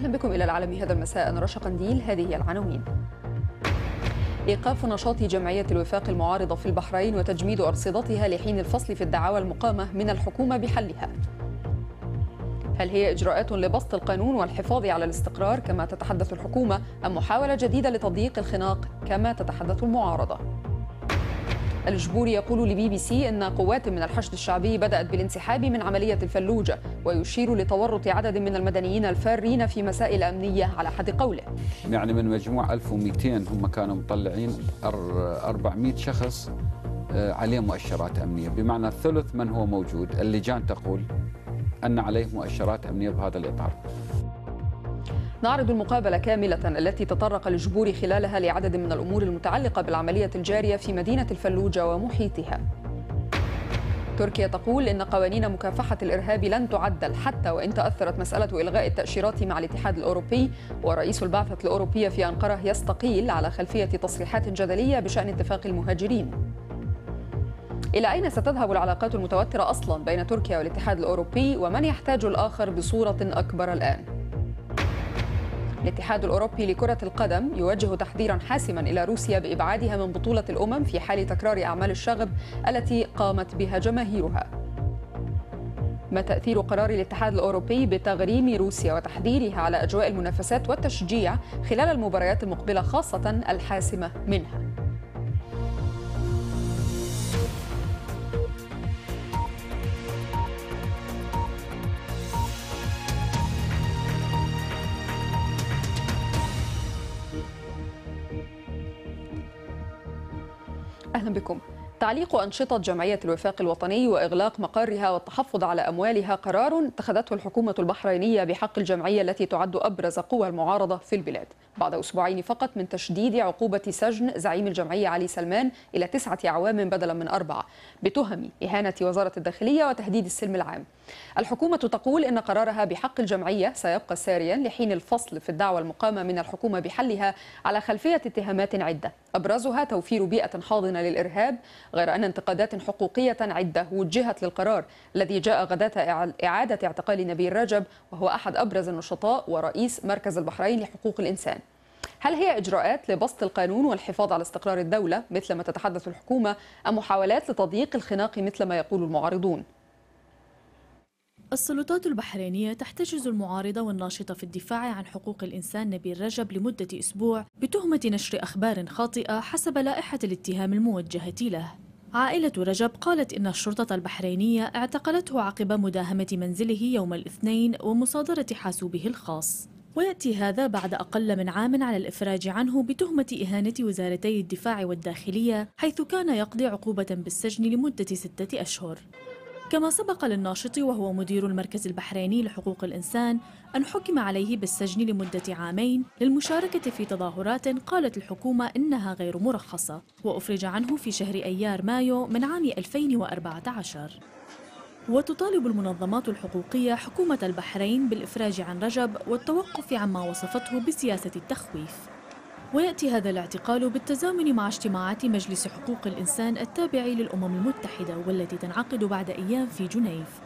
أهلا بكم إلى العالم هذا المساء أنا رشا قنديل هذه هي العناوين إيقاف نشاط جمعية الوفاق المعارضة في البحرين وتجميد أرصدتها لحين الفصل في الدعاوى المقامة من الحكومة بحلها هل هي إجراءات لبسط القانون والحفاظ على الاستقرار كما تتحدث الحكومة أم محاولة جديدة لتضييق الخناق كما تتحدث المعارضة؟ الجبوري يقول لبي بي سي أن قوات من الحشد الشعبي بدأت بالانسحاب من عملية الفلوجة ويشير لتورط عدد من المدنيين الفارين في مسائل أمنية على حد قوله يعني من مجموع 1200 هم كانوا مطلعين 400 شخص آه، عليه مؤشرات أمنية بمعنى الثلث من هو موجود اللجان تقول أن عليه مؤشرات أمنية بهذا الإطار نعرض المقابلة كاملة التي تطرق الجبور خلالها لعدد من الأمور المتعلقة بالعملية الجارية في مدينة الفلوجة ومحيطها تركيا تقول إن قوانين مكافحة الإرهاب لن تعدل حتى وإن تأثرت مسألة إلغاء التأشيرات مع الاتحاد الأوروبي ورئيس البعثة الأوروبية في أنقرة يستقيل على خلفية تصريحات جدلية بشأن اتفاق المهاجرين إلى أين ستذهب العلاقات المتوترة أصلا بين تركيا والاتحاد الأوروبي ومن يحتاج الآخر بصورة أكبر الآن؟ الاتحاد الأوروبي لكرة القدم يوجه تحذيرا حاسما إلى روسيا بإبعادها من بطولة الأمم في حال تكرار أعمال الشغب التي قامت بها جماهيرها ما تأثير قرار الاتحاد الأوروبي بتغريم روسيا وتحذيرها على أجواء المنافسات والتشجيع خلال المباريات المقبلة خاصة الحاسمة منها؟ أهلا بكم تعليق أنشطة جمعية الوفاق الوطني وإغلاق مقرها والتحفظ على أموالها قرار اتخذته الحكومة البحرينية بحق الجمعية التي تعد أبرز قوى المعارضة في البلاد بعد أسبوعين فقط من تشديد عقوبة سجن زعيم الجمعية علي سلمان إلى تسعة أعوام بدلا من أربعة بتهم إهانة وزارة الداخلية وتهديد السلم العام الحكومة تقول إن قرارها بحق الجمعية سيبقى ساريا لحين الفصل في الدعوة المقامة من الحكومة بحلها على خلفية اتهامات عدة أبرزها توفير بيئة حاضنة للإرهاب غير أن انتقادات حقوقية عدة وجهت للقرار الذي جاء غداة إعادة اعتقال نبيل رجب وهو أحد أبرز النشطاء ورئيس مركز البحرين لحقوق الإنسان هل هي إجراءات لبسط القانون والحفاظ على استقرار الدولة مثل ما تتحدث الحكومة أم محاولات لتضييق الخناق مثل ما يقول المعارضون؟ السلطات البحرينية تحتجز المعارضة والناشطة في الدفاع عن حقوق الإنسان نبيل رجب لمدة أسبوع بتهمة نشر أخبار خاطئة حسب لائحة الاتهام الموجهة له عائلة رجب قالت إن الشرطة البحرينية اعتقلته عقب مداهمة منزله يوم الاثنين ومصادرة حاسوبه الخاص ويأتي هذا بعد أقل من عام على الإفراج عنه بتهمة إهانة وزارتي الدفاع والداخلية حيث كان يقضي عقوبة بالسجن لمدة ستة أشهر كما سبق للناشط وهو مدير المركز البحريني لحقوق الإنسان أن حكم عليه بالسجن لمدة عامين للمشاركة في تظاهرات قالت الحكومة إنها غير مرخصة وأفرج عنه في شهر أيار مايو من عام 2014 وتطالب المنظمات الحقوقية حكومة البحرين بالإفراج عن رجب والتوقف عما وصفته بسياسة التخويف ويأتي هذا الاعتقال بالتزامن مع اجتماعات مجلس حقوق الإنسان التابع للأمم المتحدة والتي تنعقد بعد أيام في جنيف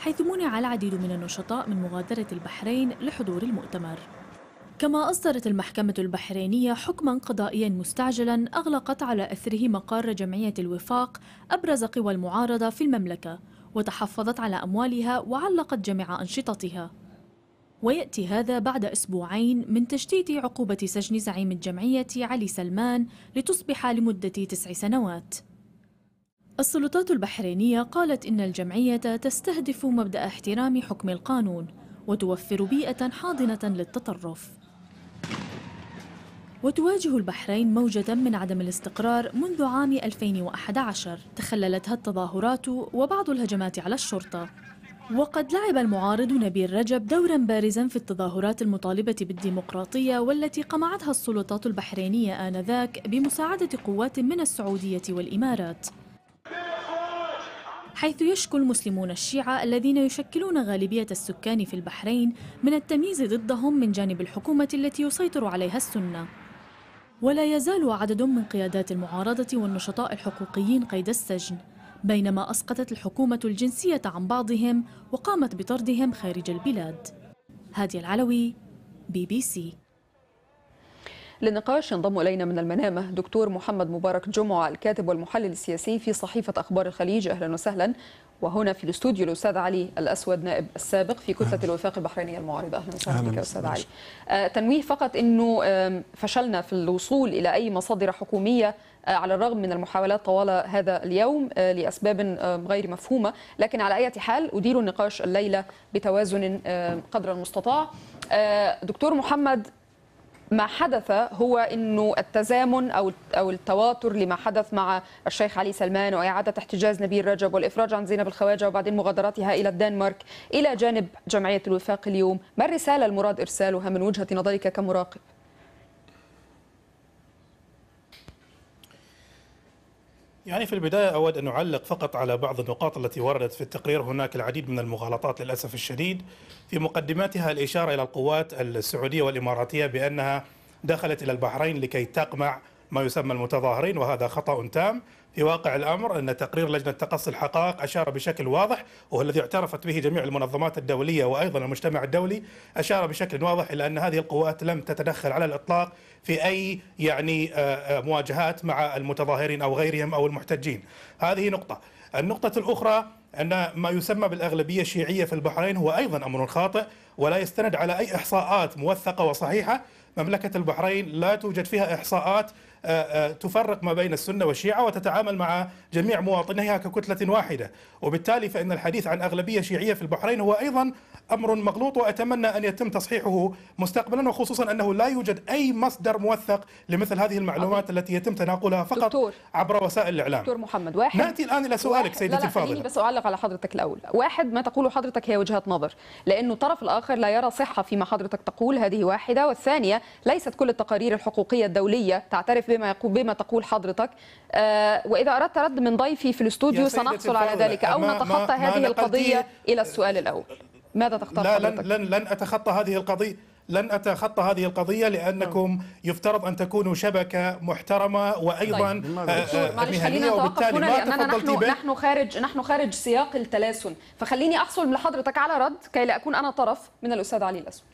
حيث منع العديد من النشطاء من مغادرة البحرين لحضور المؤتمر كما أصدرت المحكمة البحرينية حكما قضائيا مستعجلا أغلقت على أثره مقار جمعية الوفاق أبرز قوى المعارضة في المملكة وتحفظت على أموالها وعلقت جميع أنشطتها ويأتي هذا بعد أسبوعين من تشتيت عقوبة سجن زعيم الجمعية علي سلمان لتصبح لمدة تسع سنوات السلطات البحرينية قالت إن الجمعية تستهدف مبدأ احترام حكم القانون وتوفر بيئة حاضنة للتطرف وتواجه البحرين موجة من عدم الاستقرار منذ عام 2011 تخللتها التظاهرات وبعض الهجمات على الشرطة وقد لعب المعارض نبيل رجب دورا بارزا في التظاهرات المطالبة بالديمقراطية والتي قمعتها السلطات البحرينية آنذاك بمساعدة قوات من السعودية والإمارات حيث يشكو المسلمون الشيعة الذين يشكلون غالبية السكان في البحرين من التمييز ضدهم من جانب الحكومة التي يسيطر عليها السنة ولا يزال عدد من قيادات المعارضة والنشطاء الحقوقيين قيد السجن بينما أسقطت الحكومة الجنسية عن بعضهم وقامت بطردهم خارج البلاد هادي العلوي بي بي سي للنقاش ينضم إلينا من المنامة دكتور محمد مبارك جمعة الكاتب والمحلل السياسي في صحيفة أخبار الخليج أهلا وسهلا وهنا في الاستوديو الأستاذ علي الأسود نائب السابق في كتلة أهلا. الوفاق البحرينية المعارضة أهلا وسهلا بك أستاذ علي آه، تنويه فقط أنه فشلنا في الوصول إلى أي مصادر حكومية آه، على الرغم من المحاولات طوال هذا اليوم آه، لأسباب آه، غير مفهومة لكن على أي حال أدير النقاش الليلة بتوازن قدر المستطاع دكتور محمد ما حدث هو انه التزامن او او التواتر لما حدث مع الشيخ علي سلمان واعاده احتجاز نبيل رجب والافراج عن زينب الخواجه وبعدين مغادرتها الى الدنمارك الى جانب جمعيه الوفاق اليوم، ما الرساله المراد ارسالها من وجهه نظرك كمراقب؟ يعني في البداية أود أن أعلق فقط على بعض النقاط التي وردت في التقرير هناك العديد من المغالطات للأسف الشديد في مقدماتها الإشارة إلى القوات السعودية والإماراتية بأنها دخلت إلى البحرين لكي تقمع ما يسمى المتظاهرين وهذا خطأ تام في واقع الامر ان تقرير لجنه تقصي الحقائق اشار بشكل واضح وهو الذي اعترفت به جميع المنظمات الدوليه وايضا المجتمع الدولي اشار بشكل واضح الى ان هذه القوات لم تتدخل على الاطلاق في اي يعني آه، آه، مواجهات مع المتظاهرين او غيرهم او المحتجين. هذه نقطه. النقطه الاخرى ان ما يسمى بالاغلبيه الشيعيه في البحرين هو ايضا امر خاطئ ولا يستند على اي احصاءات موثقه وصحيحه. مملكه البحرين لا توجد فيها احصاءات آه، آه، تفرق ما بين السنة والشيعة وتتعامل مع جميع مواطنيها ككتلة واحدة وبالتالي فإن الحديث عن أغلبية شيعية في البحرين هو أيضا أمر مغلوط وأتمنى أن يتم تصحيحه مستقبلا وخصوصا أنه لا يوجد أي مصدر موثق لمثل هذه المعلومات التي يتم تناقلها فقط دكتور عبر وسائل الإعلام دكتور محمد واحد نأتي الآن إلى سؤالك سيدتي الفاضلة لا بس أعلق على حضرتك الأول واحد ما تقوله حضرتك هي وجهة نظر لأنه الطرف الآخر لا يرى صحة فيما حضرتك تقول هذه واحدة والثانية ليست كل التقارير الحقوقية الدولية تعترف بما بما تقول حضرتك آه، واذا اردت رد من ضيفي في الاستوديو سنحصل على ذلك او نتخطى هذه القضيه الى السؤال الاول ماذا تختار لا حضرتك؟ لن لن اتخطى هذه القضيه لن اتخطى هذه القضيه لانكم نعم. يفترض ان تكونوا شبكه محترمه وايضا طيب. آه، آه، مهنيه وبالتالي ما تفضلتي نحن, نحن خارج نحن خارج سياق التلاسن فخليني احصل لحضرتك على رد كي لا اكون انا طرف من الاستاذ علي الاسود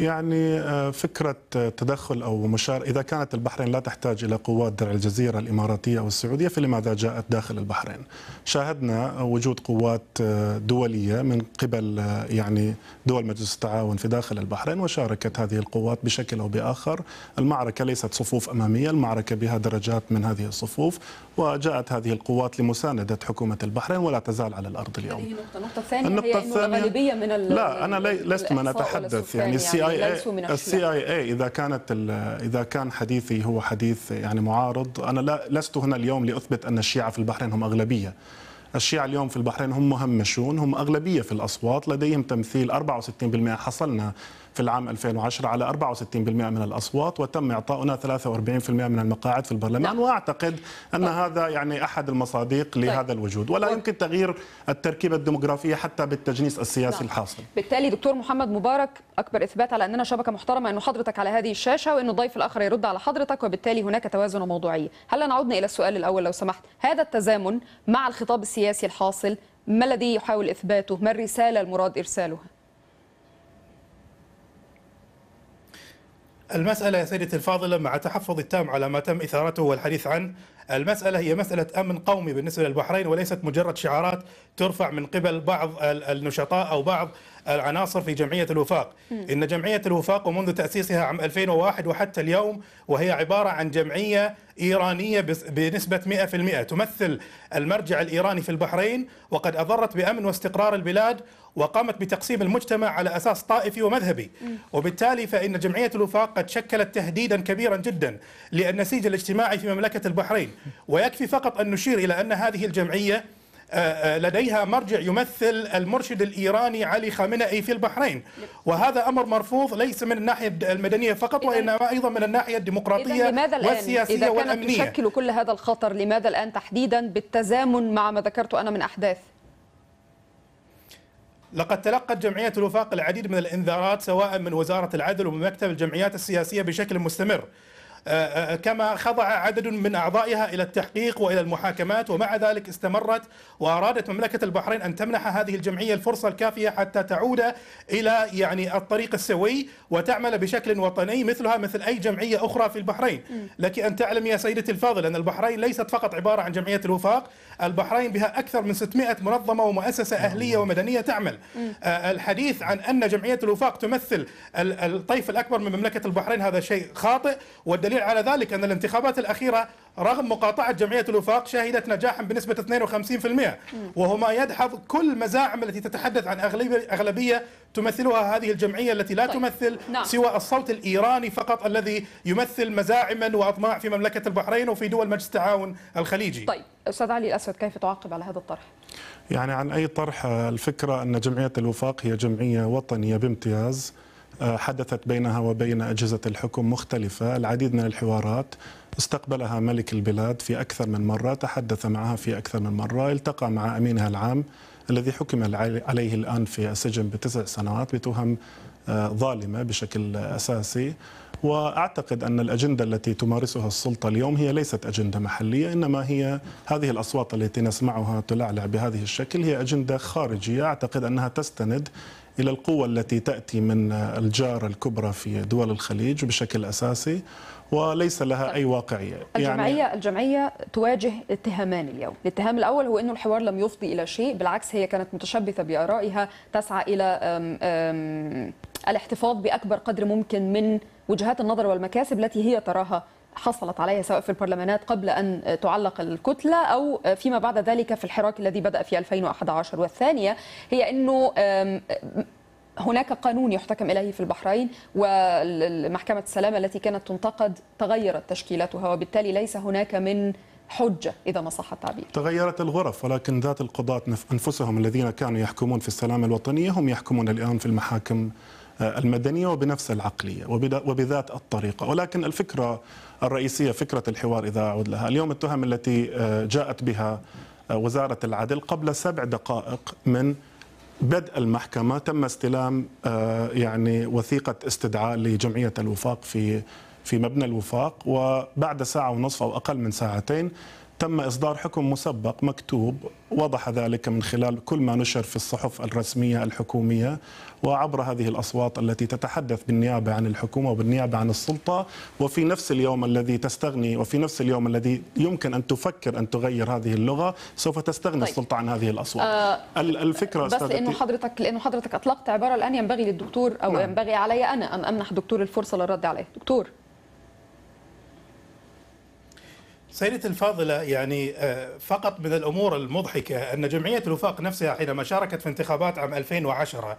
يعني آه، فكرة آه، تدخل أو مشار إذا كانت البحرين لا تحتاج إلى قوات درع الجزيرة الإماراتية أو السعودية فلماذا جاءت داخل البحرين شاهدنا وجود قوات آه، دولية من قبل يعني دول مجلس التعاون في داخل البحرين وشاركت هذه القوات بشكل أو بآخر المعركة ليست صفوف أمامية المعركة بها درجات من هذه الصفوف وجاءت هذه القوات لمساندة حكومة البحرين ولا تزال على الأرض اليوم هذه نقطة نقطة ثانية النقطة الثانية غالبية من لا أنا لست من أتحدث يعني السي اي السي اي اي إذا كانت إذا كان حديثي هو حديث يعني معارض أنا لا لست هنا اليوم لأثبت أن الشيعة في البحرين هم أغلبية الشيعة اليوم في البحرين هم مهمشون هم أغلبية في الأصوات لديهم تمثيل 64% حصلنا في العام 2010 على 64% من الأصوات وتم إعطاؤنا 43% من المقاعد في البرلمان نعم. وأعتقد أن طيب. هذا يعني أحد المصادق طيب. لهذا طيب. الوجود ولا طيب. يمكن تغيير التركيبة الديموغرافية حتى بالتجنيس السياسي نعم. الحاصل بالتالي دكتور محمد مبارك أكبر إثبات على أننا شبكة محترمة أنه حضرتك على هذه الشاشة وأن الضيف الآخر يرد على حضرتك وبالتالي هناك توازن وموضوعية هل نعود إلى السؤال الأول لو سمحت هذا التزامن مع الخطاب السياسي الحاصل ما الذي يحاول إثباته ما الرسالة المراد إرسالها المسألة يا سيدتي الفاضلة مع تحفظ التام على ما تم إثارته والحديث عنه المسألة هي مسألة أمن قومي بالنسبة للبحرين وليست مجرد شعارات ترفع من قبل بعض النشطاء أو بعض العناصر في جمعية الوفاق إن جمعية الوفاق ومنذ تأسيسها عام 2001 وحتى اليوم وهي عبارة عن جمعية إيرانية بنسبة 100% تمثل المرجع الإيراني في البحرين وقد أضرت بأمن واستقرار البلاد وقامت بتقسيم المجتمع على أساس طائفي ومذهبي وبالتالي فإن جمعية الوفاق قد شكلت تهديدا كبيرا جدا للنسيج الاجتماعي في مملكة البحرين ويكفي فقط أن نشير إلى أن هذه الجمعية آه، آه، لديها مرجع يمثل المرشد الايراني علي خامنئي في البحرين وهذا امر مرفوض ليس من الناحيه المدنيه فقط وانما ايضا من الناحيه الديمقراطيه لماذا الآن والسياسيه إذا كانت والامنيه تشكل كل هذا الخطر لماذا الان تحديدا بالتزامن مع ما ذكرت انا من احداث لقد تلقت جمعية الوفاق العديد من الإنذارات سواء من وزارة العدل ومن مكتب الجمعيات السياسية بشكل مستمر آه، آه، كما خضع عدد من أعضائها إلى التحقيق وإلى المحاكمات ومع ذلك استمرت وأرادت مملكة البحرين أن تمنح هذه الجمعية الفرصة الكافية حتى تعود إلى يعني الطريق السوي وتعمل بشكل وطني مثلها مثل أي جمعية أخرى في البحرين لك أن تعلم يا سيدتي الفاضل أن البحرين ليست فقط عبارة عن جمعية الوفاق البحرين بها أكثر من 600 منظمة ومؤسسة أهلية ومدنية تعمل آه، الحديث عن أن جمعية الوفاق تمثل الطيف الأكبر من مملكة البحرين هذا شيء خاطئ والدليل دليل على ذلك أن الانتخابات الأخيرة رغم مقاطعة جمعية الوفاق شهدت نجاحا بنسبة 52% وهو ما يدحض كل مزاعم التي تتحدث عن أغلبية تمثلها هذه الجمعية التي لا طيب. تمثل نعم. سوى الصوت الإيراني فقط الذي يمثل مزاعما وأطماع في مملكة البحرين وفي دول مجلس التعاون الخليجي طيب أستاذ علي الأسود كيف تعاقب على هذا الطرح؟ يعني عن أي طرح الفكرة أن جمعية الوفاق هي جمعية وطنية بامتياز حدثت بينها وبين أجهزة الحكم مختلفة العديد من الحوارات استقبلها ملك البلاد في أكثر من مرة تحدث معها في أكثر من مرة التقى مع أمينها العام الذي حكم عليه الآن في السجن بتسع سنوات بتهم آه، ظالمة بشكل أساسي واعتقد ان الاجنده التي تمارسها السلطه اليوم هي ليست اجنده محليه انما هي هذه الاصوات التي نسمعها تلعلع بهذه الشكل هي اجنده خارجيه اعتقد انها تستند إلى القوة التي تأتي من الجارة الكبرى في دول الخليج بشكل أساسي وليس لها أي واقعية الجمعية, يعني الجمعية تواجه اتهامان اليوم الاتهام الأول هو أنه الحوار لم يفضي إلى شيء بالعكس هي كانت متشبثة بآرائها تسعى إلى الاحتفاظ باكبر قدر ممكن من وجهات النظر والمكاسب التي هي تراها حصلت عليها سواء في البرلمانات قبل أن تعلق الكتلة أو فيما بعد ذلك في الحراك الذي بدأ في 2011 والثانية هي أنه هناك قانون يحتكم إليه في البحرين ومحكمة السلامة التي كانت تنتقد تغيرت تشكيلتها وبالتالي ليس هناك من حجة إذا ما صح التعبير تغيرت الغرف ولكن ذات القضاة أنفسهم الذين كانوا يحكمون في السلام الوطنية هم يحكمون الآن في المحاكم آه، المدنية وبنفس العقلية وبذات الطريقة ولكن الفكرة الرئيسية فكرة الحوار إذا أعود لها اليوم التهم التي آه، جاءت بها آه، وزارة العدل قبل سبع دقائق من بدء المحكمة تم استلام آه، يعني وثيقة استدعاء لجمعية الوفاق في في مبنى الوفاق وبعد ساعة ونصف أو أقل من ساعتين تم إصدار حكم مسبق مكتوب وضح ذلك من خلال كل ما نشر في الصحف الرسمية الحكومية وعبر هذه الأصوات التي تتحدث بالنيابة عن الحكومة وبالنيابة عن السلطة وفي نفس اليوم الذي تستغني وفي نفس اليوم الذي يمكن أن تفكر أن تغير هذه اللغة سوف تستغني طيب. السلطة عن هذه الأصوات آه الفكرة بس لأنه حضرتك لأنه حضرتك أطلقت عبارة الآن ينبغي للدكتور أو نعم. ينبغي علي أنا أن أمنح دكتور الفرصة للرد عليه دكتور سيدتي الفاضلة يعني آه، فقط من الأمور المضحكة أن جمعية الوفاق نفسها حينما شاركت في انتخابات عام 2010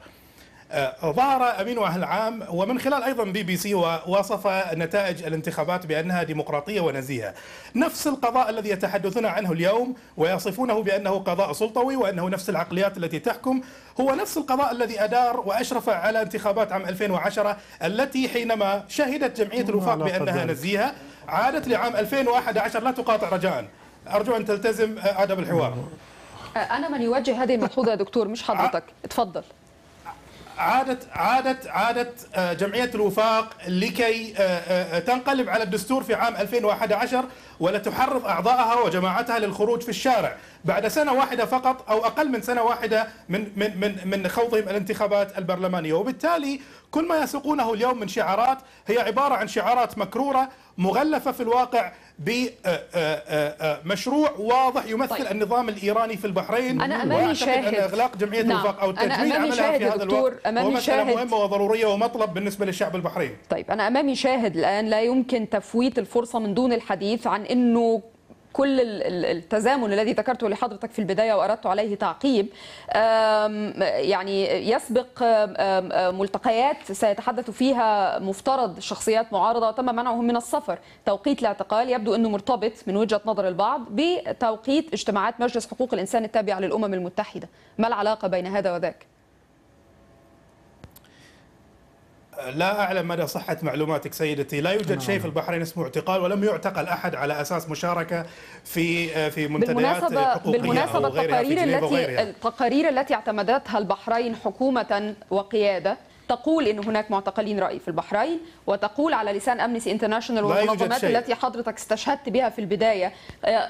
آه، ظهر أمينها العام ومن خلال أيضا بي بي سي ووصف نتائج الانتخابات بأنها ديمقراطية ونزيهة نفس القضاء الذي يتحدثون عنه اليوم ويصفونه بأنه قضاء سلطوي وأنه نفس العقليات التي تحكم هو نفس القضاء الذي أدار وأشرف على انتخابات عام 2010 التي حينما شهدت جمعية الوفاق بأنها نزيهة عادت لعام 2011 لا تقاطع رجاء أرجو أن تلتزم آه، أدب الحوار آه، أنا من يوجه هذه الملحوظة يا دكتور مش حضرتك اتفضل عادت عادت عادت آه، جمعيه الوفاق لكي تنقلب على الدستور في عام 2011 ولا تحرض أعضائها وجماعتها للخروج في الشارع بعد سنة واحدة فقط أو أقل من سنة واحدة من من من من خوضهم الانتخابات البرلمانية وبالتالي كل ما يسوقونه اليوم من شعارات هي عبارة عن شعارات مكرورة مغلفة في الواقع بمشروع آه، آه، آه، واضح يمثل طيب. النظام الايراني في البحرين انا امامي شاهد ان اغلاق جمعيه نعم. الوفاق او التجميل أنا أمامي شاهد في هذا الوقت أمامي مساله شاهد. مهمه وضروريه ومطلب بالنسبه للشعب البحريني طيب انا امامي شاهد الان لا يمكن تفويت الفرصه من دون الحديث عن انه كل التزامن الذي ذكرته لحضرتك في البداية وأردت عليه تعقيب يعني يسبق ملتقيات سيتحدث فيها مفترض شخصيات معارضة تم منعهم من السفر توقيت الاعتقال يبدو أنه مرتبط من وجهة نظر البعض بتوقيت اجتماعات مجلس حقوق الإنسان التابعه للأمم المتحدة ما العلاقة بين هذا وذاك؟ لا أعلم مدى صحة معلوماتك سيدتي لا يوجد نعم. شيء في البحرين اسمه اعتقال ولم يعتقل أحد على أساس مشاركة في آه، في منتديات بالمناسبة حقوقية بالمناسبة التقارير التي التقارير التي اعتمدتها البحرين حكومة وقيادة تقول ان هناك معتقلين راي في البحرين وتقول على لسان امنيسي انترناشونال والمنظمات التي حضرتك استشهدت بها في البدايه آه،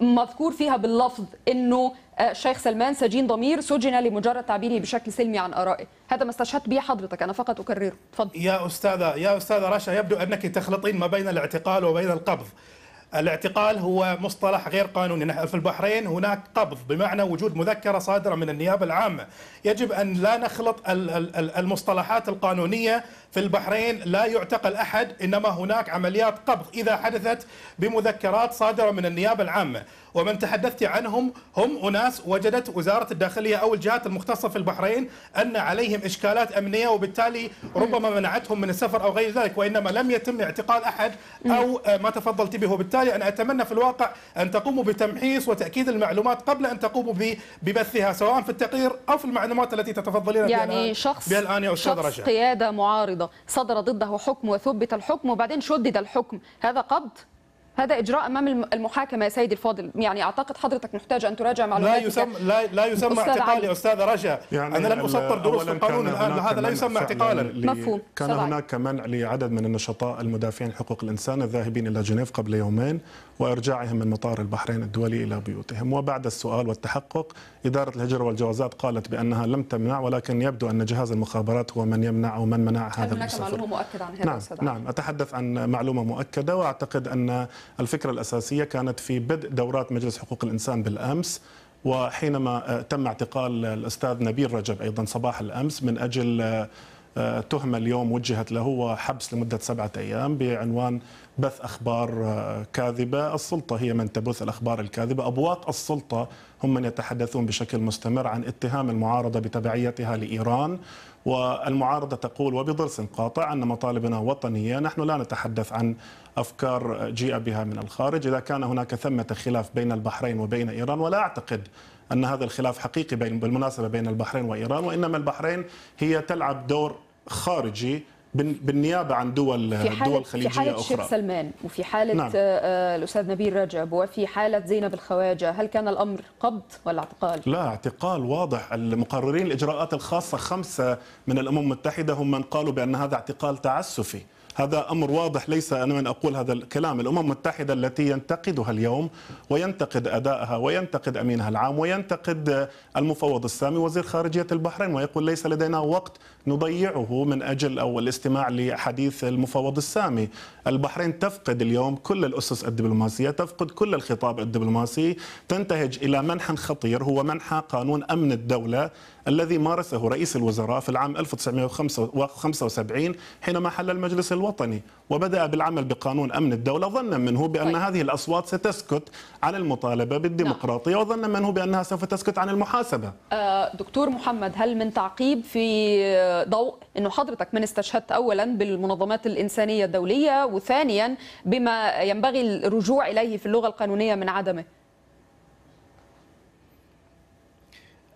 مذكور فيها باللفظ انه الشيخ آه، سلمان سجين ضمير سجن لمجرد تعبيره بشكل سلمي عن ارائه، هذا ما استشهدت به حضرتك انا فقط اكرره، تفضل. يا استاذه يا استاذه رشا يبدو انك تخلطين ما بين الاعتقال وبين القبض. الاعتقال هو مصطلح غير قانوني نحن في البحرين هناك قبض بمعنى وجود مذكرة صادرة من النيابة العامة يجب أن لا نخلط المصطلحات القانونية في البحرين لا يعتقل أحد إنما هناك عمليات قبض إذا حدثت بمذكرات صادرة من النيابة العامة ومن تحدثت عنهم هم أناس وجدت وزارة الداخلية أو الجهات المختصة في البحرين أن عليهم إشكالات أمنية وبالتالي ربما منعتهم من السفر أو غير ذلك وإنما لم يتم اعتقال أحد نعم. أو ما تفضلت به وبالتالي أنا أتمنى في الواقع أن تقوموا بتمحيص وتأكيد المعلومات قبل أن تقوموا ببثها سواء في التقرير أو في المعلومات التي تتفضلين يعني بها شخص بها الآن يا أستاذ شخص قيادة معارضة النهارده صدر ضده حكم وثبت الحكم وبعدين شدد الحكم هذا قبض هذا اجراء امام المحاكمه يا سيدي الفاضل يعني اعتقد حضرتك محتاج ان تراجع معلوماتك لا يسمى لا, لا يسمى اعتقالي استاذ رجاء يعني انا لم اسطر دروس في القانون الان هذا لا يسمى اعتقالا مفهوم كان هناك منع لعدد من النشطاء المدافعين حقوق الانسان الذاهبين الى جنيف قبل يومين وإرجاعهم من مطار البحرين الدولي إلى بيوتهم وبعد السؤال والتحقق إدارة الهجرة والجوازات قالت بأنها لم تمنع ولكن يبدو أن جهاز المخابرات هو من يمنع ومن منع هذا المسافر معلومة مؤكدة عن هذا نعم, نعم أتحدث عن معلومة مؤكدة وأعتقد أن الفكرة الأساسية كانت في بدء دورات مجلس حقوق الإنسان بالأمس وحينما آه، تم اعتقال الأستاذ نبيل رجب أيضا صباح الأمس من أجل آه، آه، تهمة اليوم وجهت له وحبس لمدة سبعة أيام بعنوان بث أخبار آه، كاذبة السلطة هي من تبث الأخبار الكاذبة أبواق السلطة هم من يتحدثون بشكل مستمر عن اتهام المعارضة بتبعيتها لإيران والمعارضة تقول وبضرس قاطع أن مطالبنا وطنية نحن لا نتحدث عن أفكار جيء بها من الخارج إذا كان هناك ثمة خلاف بين البحرين وبين إيران ولا أعتقد أن هذا الخلاف حقيقي بين بالمناسبة بين البحرين وإيران وإنما البحرين هي تلعب دور خارجي بالنيابه عن دول في حالة دول خليجيه في حالة اخرى الشيخ سلمان وفي حاله نعم. آه، الاستاذ نبيل رجب وفي حاله زينب الخواجه هل كان الامر قبض ولا اعتقال لا اعتقال واضح المقررين الاجراءات الخاصه خمسه من الامم المتحده هم من قالوا بان هذا اعتقال تعسفي هذا امر واضح ليس انا من اقول هذا الكلام، الامم المتحده التي ينتقدها اليوم وينتقد ادائها وينتقد امينها العام وينتقد المفوض السامي وزير خارجيه البحرين ويقول ليس لدينا وقت نضيعه من أجل أو الاستماع لحديث المفوض السامي البحرين تفقد اليوم كل الأسس الدبلوماسية تفقد كل الخطاب الدبلوماسي تنتهج إلى منحى خطير هو منحى قانون أمن الدولة الذي مارسه رئيس الوزراء في العام 1975 حينما حل المجلس الوطني وبدأ بالعمل بقانون أمن الدولة ظنا منه بأن طيب. هذه الأصوات ستسكت عن المطالبة بالديمقراطية نعم. وظنا منه بأنها سوف تسكت عن المحاسبة آه، دكتور محمد هل من تعقيب في ضوء انه حضرتك من استشهدت اولا بالمنظمات الانسانيه الدوليه وثانيا بما ينبغي الرجوع اليه في اللغه القانونيه من عدمه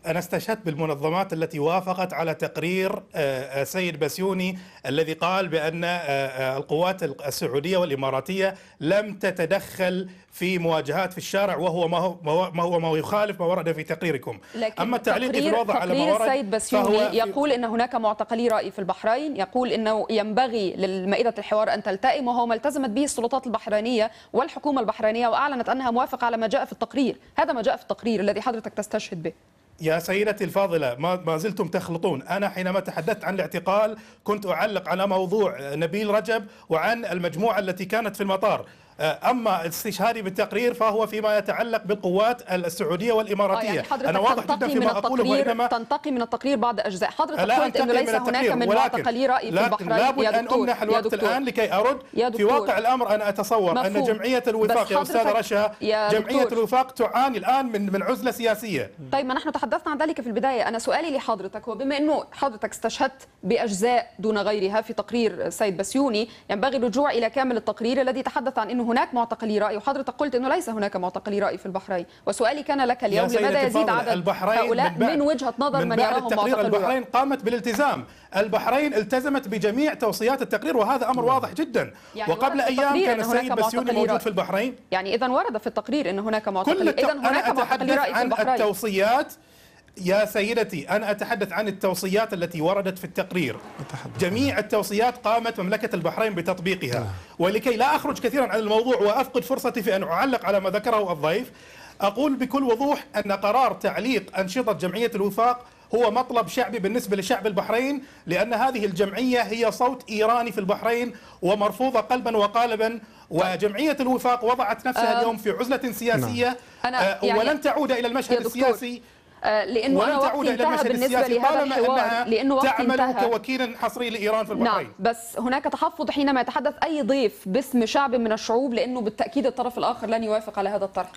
أنا استشهدت بالمنظمات التي وافقت على تقرير آه، آه، سيد بسيوني الذي قال بأن آه، القوات السعودية والإماراتية لم تتدخل في مواجهات في الشارع وهو ما هو ما هو ما يخالف ما ورد في تقريركم لكن اما التعليق في الوضع على ما ورد السيد بسيوني يقول ان هناك معتقلي راي في البحرين يقول انه ينبغي للمائدة الحوار ان تلتئم وهو ما التزمت به السلطات البحرينيه والحكومه البحرينيه واعلنت انها موافقه على ما جاء في التقرير هذا ما جاء في التقرير الذي حضرتك تستشهد به يا سيدتي الفاضلة ما, ما زلتم تخلطون أنا حينما تحدثت عن الاعتقال كنت أعلق على موضوع نبيل رجب وعن المجموعة التي كانت في المطار آه، اما استشهادي بالتقرير فهو فيما يتعلق بالقوات السعوديه والاماراتيه آه، يعني انا واضح جدا فيما اقوله وانما تنتقي من التقرير بعض اجزاء حضرتك قلت انه ليس هناك من معتقلي راي في البحرين لابد ان امنح الوقت الان لكي ارد في واقع الامر انا اتصور مفهوم. ان جمعيه الوفاق يا استاذ رشا جمعيه دكتور. الوفاق تعاني الان من من عزله سياسيه طيب ما نحن تحدثنا عن ذلك في البدايه انا سؤالي لحضرتك هو بما انه حضرتك استشهدت باجزاء دون غيرها في تقرير سيد بسيوني ينبغي يعني الرجوع الى كامل التقرير الذي تحدث عن انه هناك معتقلي رأي وحضرتك قلت أنه ليس هناك معتقلي رأي في البحرين وسؤالي كان لك اليوم لماذا يزيد عدد هؤلاء من, من وجهة نظر من, من يراهم التقرير البحرين قامت بالالتزام البحرين التزمت بجميع توصيات التقرير وهذا أمر واضح جدا يعني وقبل أيام كان السيد بسيوني موجود في البحرين يعني إذا ورد في التقرير أن هناك معتقلي إذا هناك معتقلي رأي في البحرين التوصيات يا سيدتي أنا أتحدث عن التوصيات التي وردت في التقرير جميع التوصيات قامت مملكة البحرين بتطبيقها آه. ولكي لا أخرج كثيرا عن الموضوع وأفقد فرصتي في أن أعلق على ما ذكره الضيف أقول بكل وضوح أن قرار تعليق أنشطة جمعية الوفاق هو مطلب شعبي بالنسبة لشعب البحرين لأن هذه الجمعية هي صوت إيراني في البحرين ومرفوضة قلبا وقالبا طيب. وجمعية الوفاق وضعت نفسها آه. اليوم في عزلة سياسية نعم. أنا آه، يعني ولن تعود إلى المشهد السياسي آه، لانه انا وقتي انتهى بالنسبه لهذا الحوار لانه وقتي تعمل انتهى كوكيل حصري لايران في البحرين نعم بس هناك تحفظ حينما يتحدث اي ضيف باسم شعب من الشعوب لانه بالتاكيد الطرف الاخر لن يوافق على هذا الطرح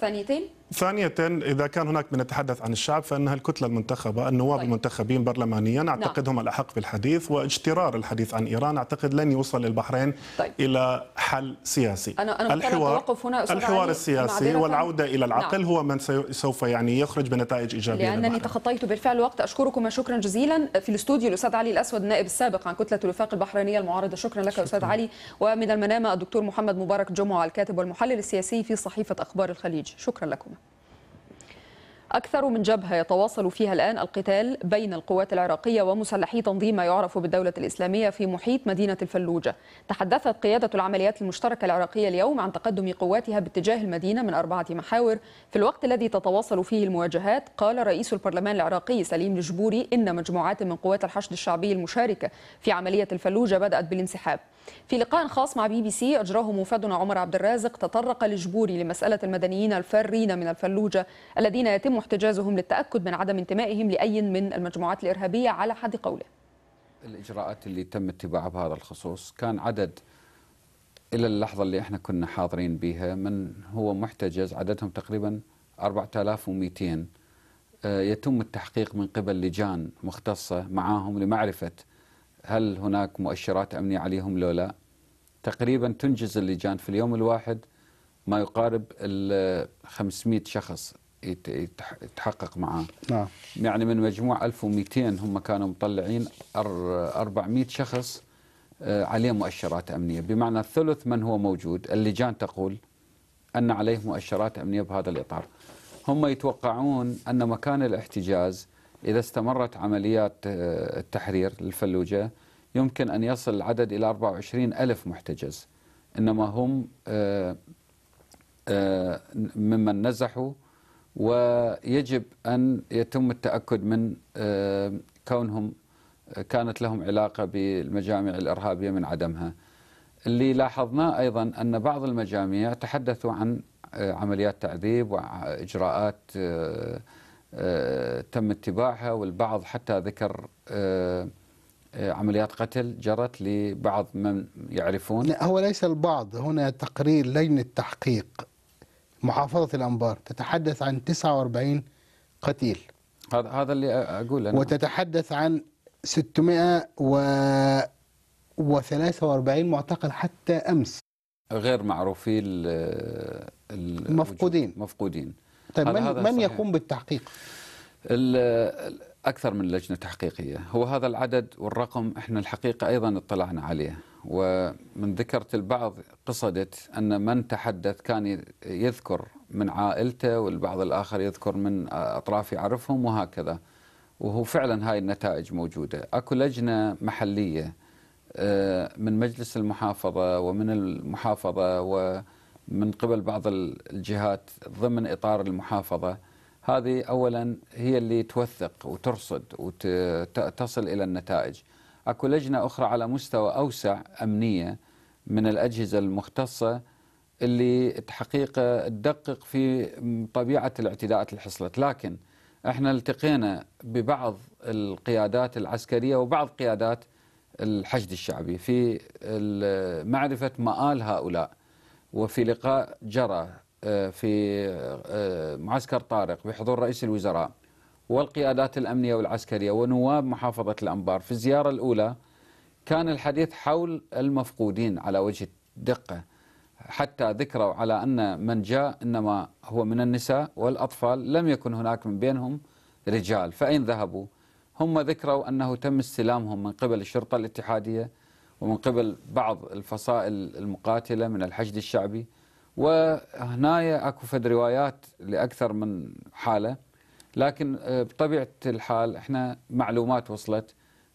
ثانيتين ثانية إذا كان هناك بنتحدث عن الشعب فإنها الكتلة المنتخبة النواب طيب. المنتخبين برلمانيا أعتقد نعم. هم الأحق بالحديث واجترار الحديث عن إيران أعتقد لن يوصل البحرين طيب. إلى حل سياسي أنا أنا الحوار, هنا الحوار السياسي والعودة إلى نعم. العقل نعم. هو من سوف يعني يخرج بنتائج إيجابية لأنني للبحرين. تخطيت بالفعل الوقت أشكركما شكرا جزيلا في الاستوديو الأستاذ علي الأسود النائب السابق عن كتلة الوفاق البحرينية المعارضة شكرا لك شكرا. أستاذ علي ومن المنامة الدكتور محمد مبارك جمعة الكاتب والمحلل السياسي في صحيفة أخبار الخليج شكرا لكم أكثر من جبهة يتواصل فيها الآن القتال بين القوات العراقية ومسلحي تنظيم ما يعرف بالدولة الإسلامية في محيط مدينة الفلوجة تحدثت قيادة العمليات المشتركة العراقية اليوم عن تقدم قواتها باتجاه المدينة من أربعة محاور في الوقت الذي تتواصل فيه المواجهات قال رئيس البرلمان العراقي سليم الجبوري إن مجموعات من قوات الحشد الشعبي المشاركة في عملية الفلوجة بدأت بالانسحاب في لقاء خاص مع بي بي سي أجراه موفدنا عمر عبد الرازق تطرق لجبوري لمسألة المدنيين الفارين من الفلوجة الذين يتم احتجازهم للتأكد من عدم انتمائهم لأي من المجموعات الإرهابية على حد قوله الإجراءات اللي تم اتباعها بهذا الخصوص كان عدد إلى اللحظة اللي احنا كنا حاضرين بها من هو محتجز عددهم تقريبا 4200 آه، يتم التحقيق من قبل لجان مختصة معاهم لمعرفة هل هناك مؤشرات أمنية عليهم لو لا تقريبا تنجز اللجان في اليوم الواحد ما يقارب ال 500 شخص يتحقق معاه نعم. يعني من مجموع 1200 هم كانوا مطلعين 400 شخص آه، عليه مؤشرات أمنية بمعنى الثلث من هو موجود اللجان تقول أن عليه مؤشرات أمنية بهذا الإطار هم يتوقعون أن مكان الاحتجاز إذا استمرت عمليات آه، التحرير للفلوجة يمكن أن يصل العدد إلى 24 ألف محتجز إنما هم آه، آه، ممن نزحوا ويجب أن يتم التأكد من كونهم كانت لهم علاقة بالمجامع الإرهابية من عدمها اللي لاحظناه أيضا أن بعض المجاميع تحدثوا عن عمليات تعذيب وإجراءات آه، تم اتباعها والبعض حتى ذكر آه، آه، عمليات قتل جرت لبعض من يعرفون لا هو ليس البعض هنا تقرير لجنة تحقيق محافظة الأنبار تتحدث عن 49 قتيل هذا هذا اللي أقوله أنا. وتتحدث عن 643 معتقل حتى أمس غير معروفين المفقودين مفقودين طيب من, من يقوم بالتحقيق؟ أكثر من لجنة تحقيقية هو هذا العدد والرقم إحنا الحقيقة أيضا اطلعنا عليه ومن ذكرت البعض قصدت أن من تحدث كان يذكر من عائلته والبعض الآخر يذكر من أطراف يعرفهم وهكذا وهو فعلا هاي النتائج موجودة أكو لجنة محلية آه، من مجلس المحافظة ومن المحافظة و من قبل بعض الجهات ضمن اطار المحافظه هذه اولا هي اللي توثق وترصد وتصل الى النتائج. اكو لجنه اخرى على مستوى اوسع امنيه من الاجهزه المختصه اللي حقيقه تدقق في طبيعه الاعتداءات اللي حصلت، لكن احنا التقينا ببعض القيادات العسكريه وبعض قيادات الحشد الشعبي في معرفه مآل هؤلاء وفي لقاء جرى آه، في آه، معسكر طارق بحضور رئيس الوزراء والقيادات الأمنية والعسكرية ونواب محافظة الأنبار في الزيارة الأولى كان الحديث حول المفقودين على وجه الدقة حتى ذكروا على أن من جاء إنما هو من النساء والأطفال لم يكن هناك من بينهم رجال فأين ذهبوا؟ هم ذكروا أنه تم استلامهم من قبل الشرطة الاتحادية ومن قبل بعض الفصائل المقاتلة من الحشد الشعبي وهنا اكو فد روايات لأكثر من حالة لكن آه، بطبيعة الحال احنا معلومات وصلت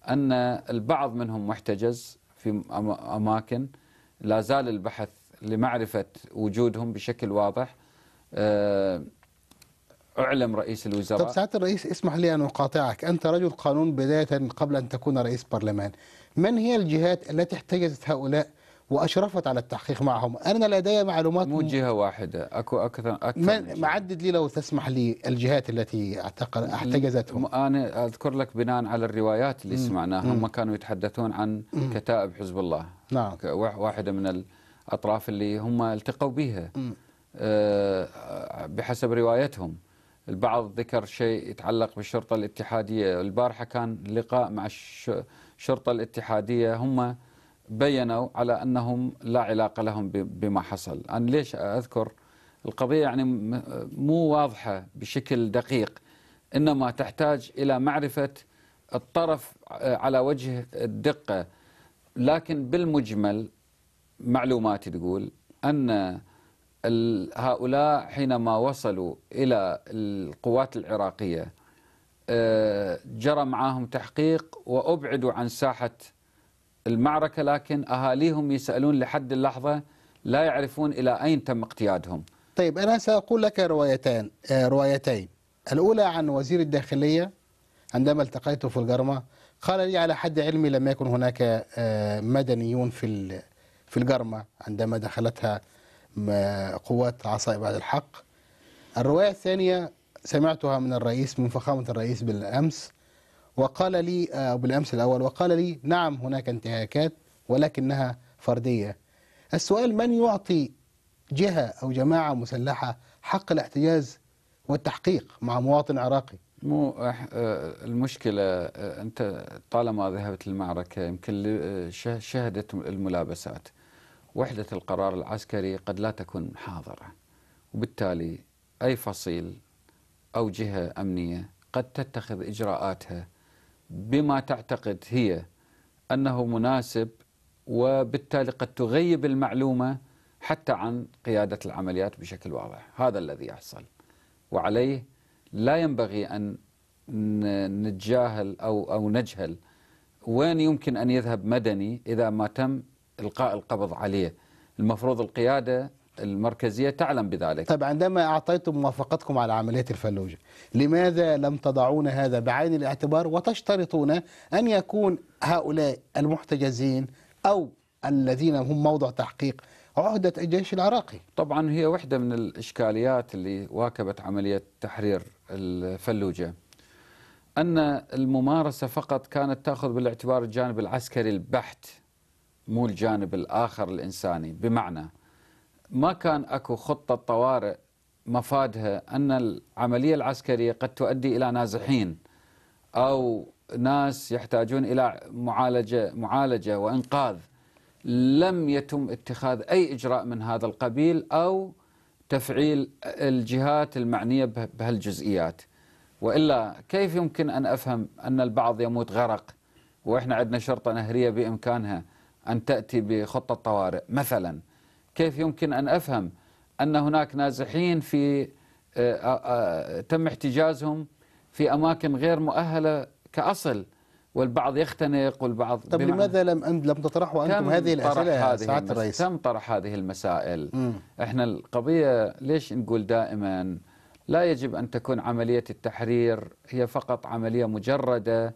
أن البعض منهم محتجز في أماكن لا زال البحث لمعرفة وجودهم بشكل واضح آه، اعلم رئيس الوزراء طب سعاده الرئيس اسمح لي ان اقاطعك انت رجل قانون بدايه قبل ان تكون رئيس برلمان من هي الجهات التي احتجزت هؤلاء واشرفت على التحقيق معهم انا لدي معلومات مو جهه واحده اكو اكثر اكثر من معدد لي لو تسمح لي الجهات التي اعتقد احتجزتهم انا اذكر لك بناء على الروايات اللي سمعناها هم كانوا يتحدثون عن مم. كتائب حزب الله نعم واحده من الاطراف اللي هم التقوا بها آه، بحسب روايتهم البعض ذكر شيء يتعلق بالشرطة الاتحادية البارحة كان لقاء مع الشرطة الاتحادية هم بينوا على أنهم لا علاقة لهم بما حصل أنا ليش أذكر القضية يعني مو واضحة بشكل دقيق إنما تحتاج إلى معرفة الطرف آه، على وجه الدقة لكن بالمجمل معلوماتي تقول أن هؤلاء حينما وصلوا إلى القوات العراقية آه، جرى معهم تحقيق وأبعدوا عن ساحة المعركة لكن أهاليهم يسألون لحد اللحظة لا يعرفون إلى أين تم اقتيادهم طيب أنا سأقول لك روايتان آه، روايتين الأولى عن وزير الداخلية عندما التقيته في الجرمة قال لي على حد علمي لم يكن هناك آه، مدنيون في في الجرمة عندما دخلتها قوات عصا بعد الحق الرواية الثانية سمعتها من الرئيس من فخامة الرئيس بالأمس وقال لي أو آه، بالأمس الأول وقال لي نعم هناك انتهاكات ولكنها فردية السؤال من يعطي جهة أو جماعة مسلحة حق الاحتجاز والتحقيق مع مواطن عراقي مو آه، المشكلة آه، أنت طالما ذهبت المعركة يمكن شهدت الملابسات وحدة القرار العسكري قد لا تكون حاضرة وبالتالي أي فصيل أو جهة أمنية قد تتخذ إجراءاتها بما تعتقد هي أنه مناسب وبالتالي قد تغيب المعلومة حتى عن قيادة العمليات بشكل واضح هذا الذي يحصل وعليه لا ينبغي أن نتجاهل أو, أو نجهل وين يمكن أن يذهب مدني إذا ما تم إلقاء القبض عليه المفروض القيادة المركزية تعلم بذلك طيب عندما أعطيتم موافقتكم على عملية الفلوجة لماذا لم تضعون هذا بعين الاعتبار وتشترطون أن يكون هؤلاء المحتجزين أو الذين هم موضع تحقيق عهدة الجيش العراقي طبعا هي واحدة من الإشكاليات اللي واكبت عملية تحرير الفلوجة أن الممارسة فقط كانت تأخذ بالاعتبار الجانب العسكري البحت مو الجانب الآخر الإنساني بمعنى ما كان أكو خطة طوارئ مفادها أن العملية العسكرية قد تؤدي إلى نازحين أو ناس يحتاجون إلى معالجة, معالجة وإنقاذ لم يتم اتخاذ أي إجراء من هذا القبيل أو تفعيل الجهات المعنية بهالجزئيات وإلا كيف يمكن أن أفهم أن البعض يموت غرق وإحنا عندنا شرطة نهرية بإمكانها أن تأتي بخطة طوارئ مثلا كيف يمكن أن أفهم أن هناك نازحين في آه، آه، آه، تم احتجازهم في أماكن غير مؤهلة كأصل والبعض يختنق والبعض طب لماذا لم لم تطرحوا انتم هذه الاسئله سعاده الرئيس؟ تم طرح هذه المسائل مم. احنا القضيه ليش نقول دائما لا يجب ان تكون عمليه التحرير هي فقط عمليه مجرده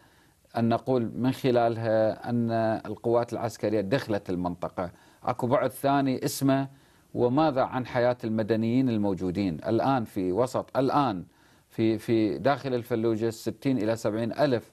أن نقول من خلالها أن القوات العسكرية دخلت المنطقة أكو بعد ثاني اسمه وماذا عن حياة المدنيين الموجودين الآن في وسط الآن في في داخل الفلوجة 60 إلى 70 ألف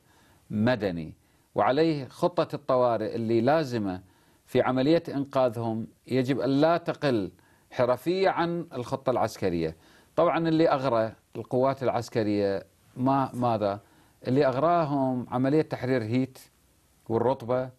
مدني وعليه خطة الطوارئ اللي لازمة في عملية إنقاذهم يجب أن لا تقل حرفية عن الخطة العسكرية طبعا اللي أغرى القوات العسكرية ما ماذا اللي أغراهم عملية تحرير هيت والرطبة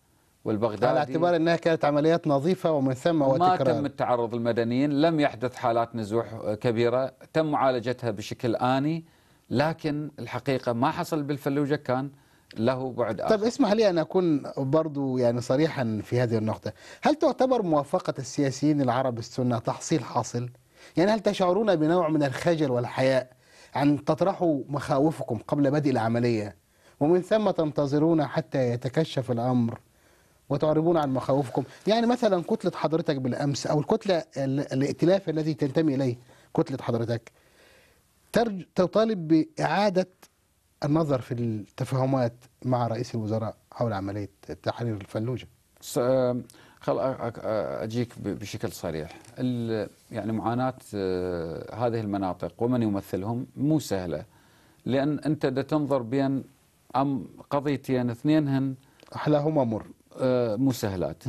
والبغدادي على اعتبار أنها كانت عمليات نظيفة ومن ثم وتكرار تم التعرض المدنيين لم يحدث حالات نزوح كبيرة تم معالجتها بشكل آني لكن الحقيقة ما حصل بالفلوجة كان له بعد آخر طيب اسمح لي أن أكون برضو يعني صريحا في هذه النقطة هل تعتبر موافقة السياسيين العرب السنة تحصيل حاصل؟ يعني هل تشعرون بنوع من الخجل والحياء أن تطرحوا مخاوفكم قبل بدء العملية ومن ثم تنتظرون حتى يتكشف الأمر وتعربون عن مخاوفكم يعني مثلا كتلة حضرتك بالأمس أو الكتلة الائتلاف الذي تنتمي إليه كتلة حضرتك تطالب بإعادة النظر في التفاهمات مع رئيس الوزراء حول عملية تحرير الفلوجة خل اجيك بشكل صريح يعني معاناه آه، هذه المناطق ومن يمثلهم مو سهله لان انت دا تنظر بين ام قضيتين اثنينهن احلاهما مر آه، مو سهلات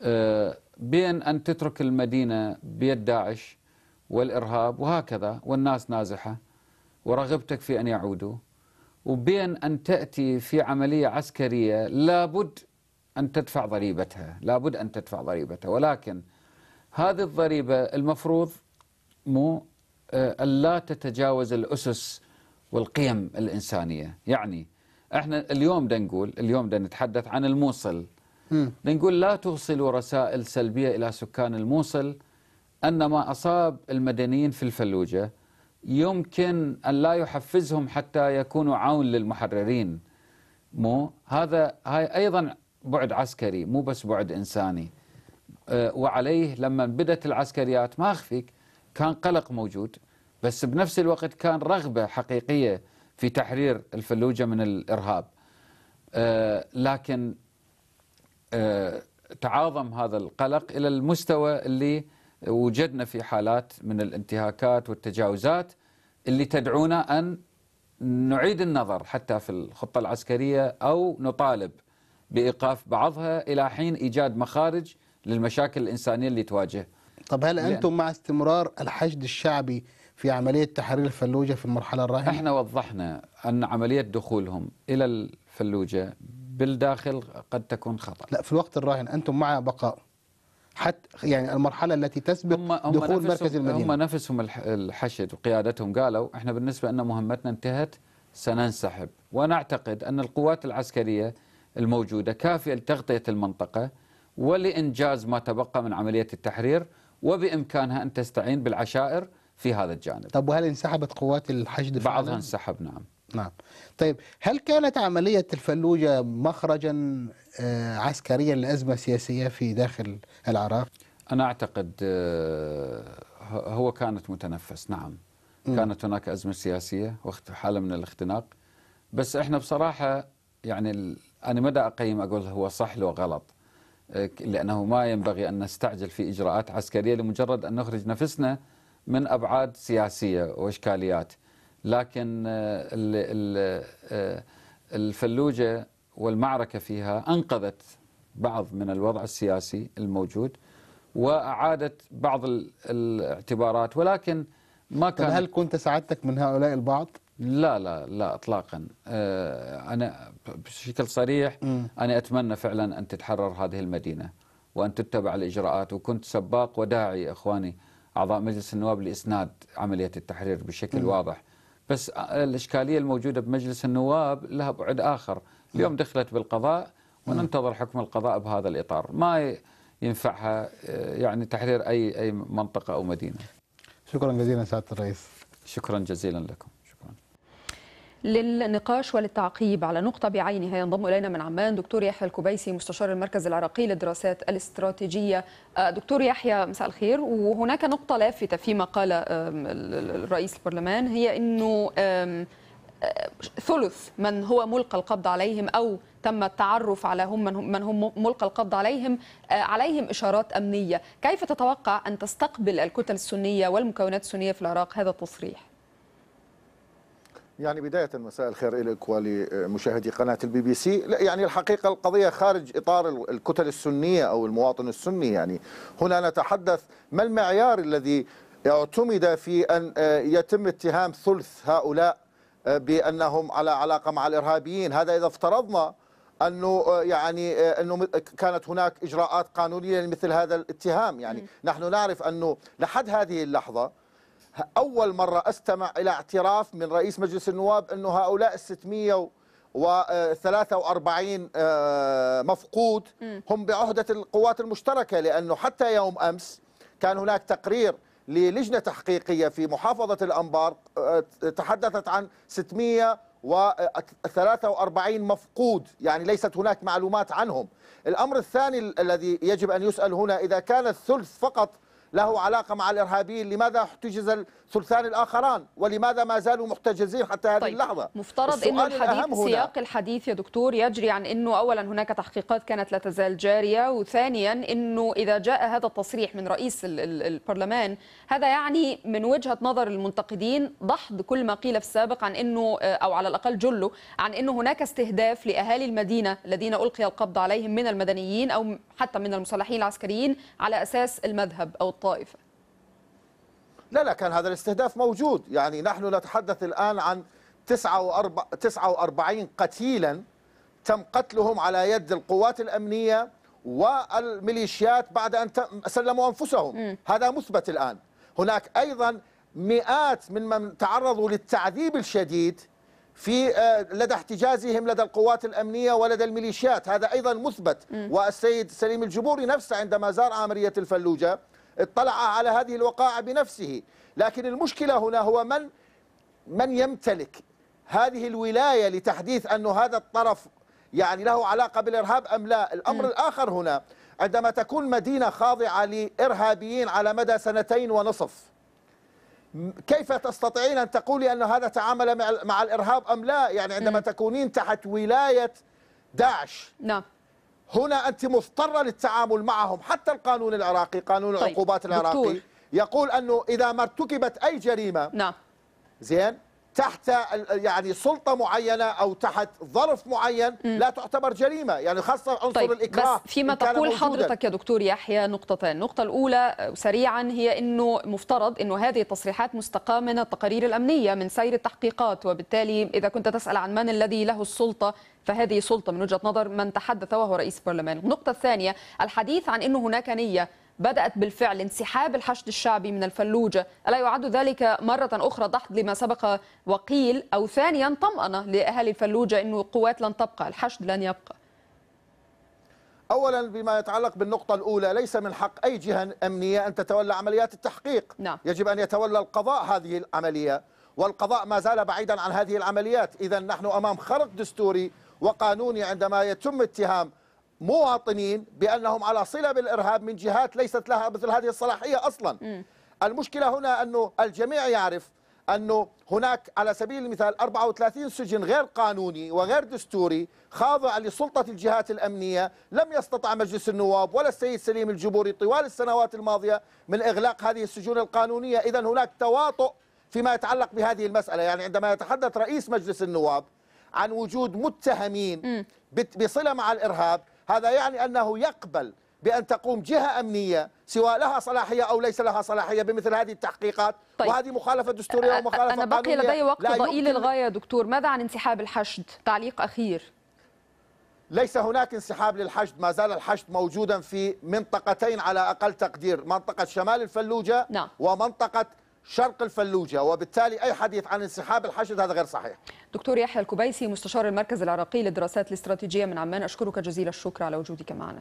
آه، بين ان تترك المدينه بيد داعش والارهاب وهكذا والناس نازحه ورغبتك في ان يعودوا وبين ان تاتي في عمليه عسكريه لابد أن تدفع ضريبتها لابد أن تدفع ضريبتها ولكن هذه الضريبة المفروض مو ألا آه، تتجاوز الأسس والقيم الإنسانية يعني احنا اليوم دا نقول اليوم دا نتحدث عن الموصل نقول لا توصلوا رسائل سلبية إلى سكان الموصل أن ما أصاب المدنيين في الفلوجة يمكن أن لا يحفزهم حتى يكونوا عون للمحررين مو هذا هاي أيضا بعد عسكري مو بس بعد إنساني أه، وعليه لما بدت العسكريات ما أخفيك كان قلق موجود بس بنفس الوقت كان رغبة حقيقية في تحرير الفلوجة من الإرهاب أه، لكن أه، تعاظم هذا القلق إلى المستوى اللي وجدنا في حالات من الانتهاكات والتجاوزات اللي تدعونا أن نعيد النظر حتى في الخطة العسكرية أو نطالب بايقاف بعضها الى حين ايجاد مخارج للمشاكل الانسانيه اللي تواجه طب هل انتم مع استمرار الحشد الشعبي في عمليه تحرير الفلوجه في المرحله الراهنه؟ احنا وضحنا ان عمليه دخولهم الى الفلوجه بالداخل قد تكون خطا لا في الوقت الراهن انتم مع بقاء حتى يعني المرحله التي تسبق هم هم دخول مركز المدينه هم نفسهم الحشد وقيادتهم قالوا احنا بالنسبه لنا مهمتنا انتهت سننسحب ونعتقد ان القوات العسكريه الموجودة كافية لتغطية المنطقة ولإنجاز ما تبقى من عملية التحرير وبإمكانها أن تستعين بالعشائر في هذا الجانب طب وهل انسحبت قوات الحشد بعضها انسحب نعم نعم طيب هل كانت عملية الفلوجة مخرجا آه، عسكريا لأزمة سياسية في داخل العراق؟ أنا أعتقد آه، هو كانت متنفس نعم م. كانت هناك أزمة سياسية وحالة من الاختناق بس إحنا بصراحة يعني أنا مدى أقيم أقول هو صح لو غلط لأنه ما ينبغي أن نستعجل في إجراءات عسكرية لمجرد أن نخرج نفسنا من أبعاد سياسية وإشكاليات لكن آه، آه، الفلوجة والمعركة فيها أنقذت بعض من الوضع السياسي الموجود وأعادت بعض الاعتبارات ولكن ما كان هل كنت سعادتك من هؤلاء البعض؟ لا لا لا اطلاقا آه، انا بشكل صريح انا اتمنى فعلا ان تتحرر هذه المدينه وان تتبع الاجراءات وكنت سباق وداعي اخواني اعضاء مجلس النواب لاسناد عمليه التحرير بشكل واضح بس الاشكاليه الموجوده بمجلس النواب لها بعد اخر اليوم دخلت بالقضاء وننتظر حكم القضاء بهذا الاطار ما ينفعها آه، يعني تحرير اي اي منطقه او مدينه شكرا جزيلا سعاده الرئيس شكرا جزيلا لكم للنقاش وللتعقيب على نقطة بعينها ينضم إلينا من عمان دكتور يحيى الكبيسي مستشار المركز العراقي للدراسات الاستراتيجية آه، دكتور يحيى مساء الخير وهناك نقطة لافتة فيما قال الرئيس البرلمان هي أنه آه، ثلث من هو ملقى القبض عليهم او تم التعرف على هم من هم ملقى القبض عليهم آه، عليهم اشارات امنيه، كيف تتوقع ان تستقبل الكتل السنيه والمكونات السنيه في العراق هذا التصريح؟ يعني بداية مساء الخير إليك ولمشاهدي قناة البي بي سي لا يعني الحقيقة القضية خارج إطار الكتل السنية أو المواطن السني يعني هنا نتحدث ما المعيار الذي اعتمد في أن آه، يتم اتهام ثلث هؤلاء آه، بأنهم على علاقة مع الإرهابيين هذا إذا افترضنا انه آه، يعني انه كانت هناك اجراءات قانونيه لمثل هذا الاتهام يعني نحن نعرف انه لحد هذه اللحظه أول مرة أستمع إلى اعتراف من رئيس مجلس النواب أنه هؤلاء 600 و آه، مفقود هم بعهدة القوات المشتركة لأنه حتى يوم أمس كان هناك تقرير للجنة تحقيقية في محافظة الأنبار آه، تحدثت عن 643 مفقود يعني ليست هناك معلومات عنهم الأمر الثاني الذي يجب أن يسأل هنا إذا كان الثلث فقط له علاقة مع الإرهابيين لماذا احتجز الثلثان الآخران ولماذا ما زالوا محتجزين حتى هذه طيب. اللحظة مفترض أن الحديث سياق الحديث يا دكتور يجري عن أنه أولا هناك تحقيقات كانت لا تزال جارية وثانيا أنه إذا جاء هذا التصريح من رئيس البرلمان هذا يعني من وجهة نظر المنتقدين دحض كل ما قيل في السابق عن أنه آه، أو على الأقل جله عن أنه هناك استهداف لأهالي المدينة الذين ألقي القبض عليهم من المدنيين أو حتى من المسلحين العسكريين على أساس المذهب أو الطائفة لا لا كان هذا الاستهداف موجود يعني نحن نتحدث الآن عن 49 قتيلا تم قتلهم على يد القوات الأمنية والميليشيات بعد أن سلموا أنفسهم م. هذا مثبت الآن هناك أيضا مئات من من تعرضوا للتعذيب الشديد في آه، لدى احتجازهم لدى القوات الأمنية ولدى الميليشيات هذا أيضا مثبت م. والسيد سليم الجبوري نفسه عندما زار عملية الفلوجة اطلع على هذه الوقائع بنفسه لكن المشكلة هنا هو من من يمتلك هذه الولاية لتحديث أن هذا الطرف يعني له علاقة بالإرهاب أم لا الأمر م. الآخر هنا عندما تكون مدينة خاضعة لإرهابيين على مدى سنتين ونصف كيف تستطيعين أن تقولي أن هذا تعامل مع الإرهاب أم لا يعني عندما م. تكونين تحت ولاية داعش نعم هنا أنت مضطرة للتعامل معهم حتى القانون العراقي قانون طيب العقوبات العراقي دكتور. يقول أنه إذا ما ارتكبت أي جريمة نعم زين تحت يعني سلطه معينه او تحت ظرف معين لا تعتبر جريمه يعني خاصه عنصر طيب الاكراه بس فيما تقول حضرتك يا دكتور يحيى نقطتان النقطه الاولى سريعا هي انه مفترض انه هذه التصريحات مستقاه من التقارير الامنيه من سير التحقيقات وبالتالي اذا كنت تسال عن من الذي له السلطه فهذه سلطه من وجهه نظر من تحدث وهو رئيس البرلمان النقطه الثانيه الحديث عن انه هناك نيه بدأت بالفعل انسحاب الحشد الشعبي من الفلوجة ألا يعد ذلك مرة أخرى ضحض لما سبق وقيل أو ثانيا طمأنة لأهالي الفلوجة أن القوات لن تبقى الحشد لن يبقى اولا بما يتعلق بالنقطه الاولى ليس من حق اي جهه امنيه ان تتولى عمليات التحقيق نعم. يجب ان يتولى القضاء هذه العمليه والقضاء ما زال بعيدا عن هذه العمليات اذا نحن امام خرق دستوري وقانوني عندما يتم اتهام مواطنين بأنهم على صلة بالإرهاب من جهات ليست لها مثل هذه الصلاحية أصلا م. المشكلة هنا أنه الجميع يعرف أنه هناك على سبيل المثال 34 سجن غير قانوني وغير دستوري خاضع لسلطة الجهات الأمنية لم يستطع مجلس النواب ولا السيد سليم الجبوري طوال السنوات الماضية من إغلاق هذه السجون القانونية إذا هناك تواطؤ فيما يتعلق بهذه المسألة يعني عندما يتحدث رئيس مجلس النواب عن وجود متهمين بصلة مع الإرهاب هذا يعني أنه يقبل بأن تقوم جهة أمنية سواء لها صلاحية أو ليس لها صلاحية بمثل هذه التحقيقات طيب. وهذه مخالفة دستورية ومخالفة قانونية أنا بقي لدي وقت ضئيل للغاية دكتور ماذا عن انسحاب الحشد تعليق أخير ليس هناك انسحاب للحشد ما زال الحشد موجودا في منطقتين على أقل تقدير منطقة شمال الفلوجة نعم. ومنطقة شرق الفلوجة وبالتالي أي حديث عن انسحاب الحشد هذا غير صحيح دكتور يحيى الكبيسي مستشار المركز العراقي للدراسات الاستراتيجية من عمان أشكرك جزيل الشكر على وجودك معنا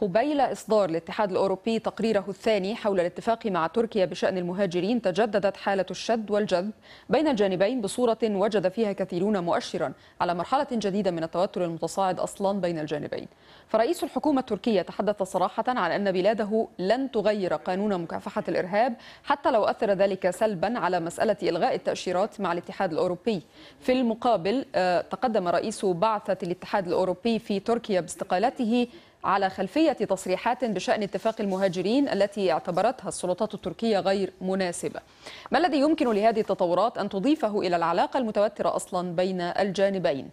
قبيل إصدار الاتحاد الأوروبي تقريره الثاني حول الاتفاق مع تركيا بشأن المهاجرين تجددت حالة الشد والجذب بين الجانبين بصورة وجد فيها كثيرون مؤشرا على مرحلة جديدة من التوتر المتصاعد أصلا بين الجانبين فرئيس الحكومة التركية تحدث صراحة عن أن بلاده لن تغير قانون مكافحة الإرهاب حتى لو أثر ذلك سلبا على مسألة إلغاء التأشيرات مع الاتحاد الأوروبي في المقابل آه، تقدم رئيس بعثة الاتحاد الأوروبي في تركيا باستقالته على خلفية تصريحات بشأن اتفاق المهاجرين التي اعتبرتها السلطات التركية غير مناسبة ما الذي يمكن لهذه التطورات أن تضيفه إلى العلاقة المتوترة أصلا بين الجانبين؟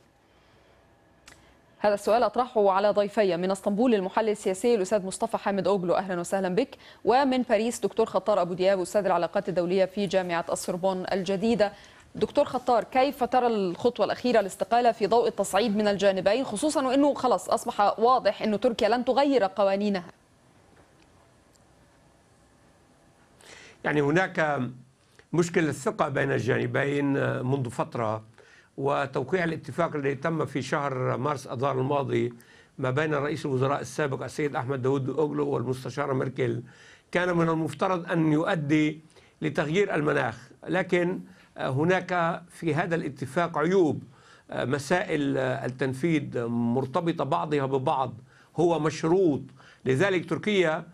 هذا السؤال أطرحه على ضيفي من اسطنبول المحلل السياسي الأستاذ مصطفى حامد أوجلو أهلا وسهلا بك ومن باريس دكتور خطار أبو دياب أستاذ العلاقات الدولية في جامعة السربون الجديدة دكتور خطار كيف ترى الخطوة الأخيرة الاستقالة في ضوء التصعيد من الجانبين خصوصا وأنه خلاص أصبح واضح أن تركيا لن تغير قوانينها يعني هناك مشكلة الثقة بين الجانبين منذ فترة وتوقيع الاتفاق الذي تم في شهر مارس أذار الماضي ما بين رئيس الوزراء السابق السيد أحمد داود أوغلو والمستشارة ميركل كان من المفترض أن يؤدي لتغيير المناخ لكن هناك في هذا الاتفاق عيوب آه، مسائل آه، التنفيذ مرتبطة بعضها ببعض هو مشروط لذلك تركيا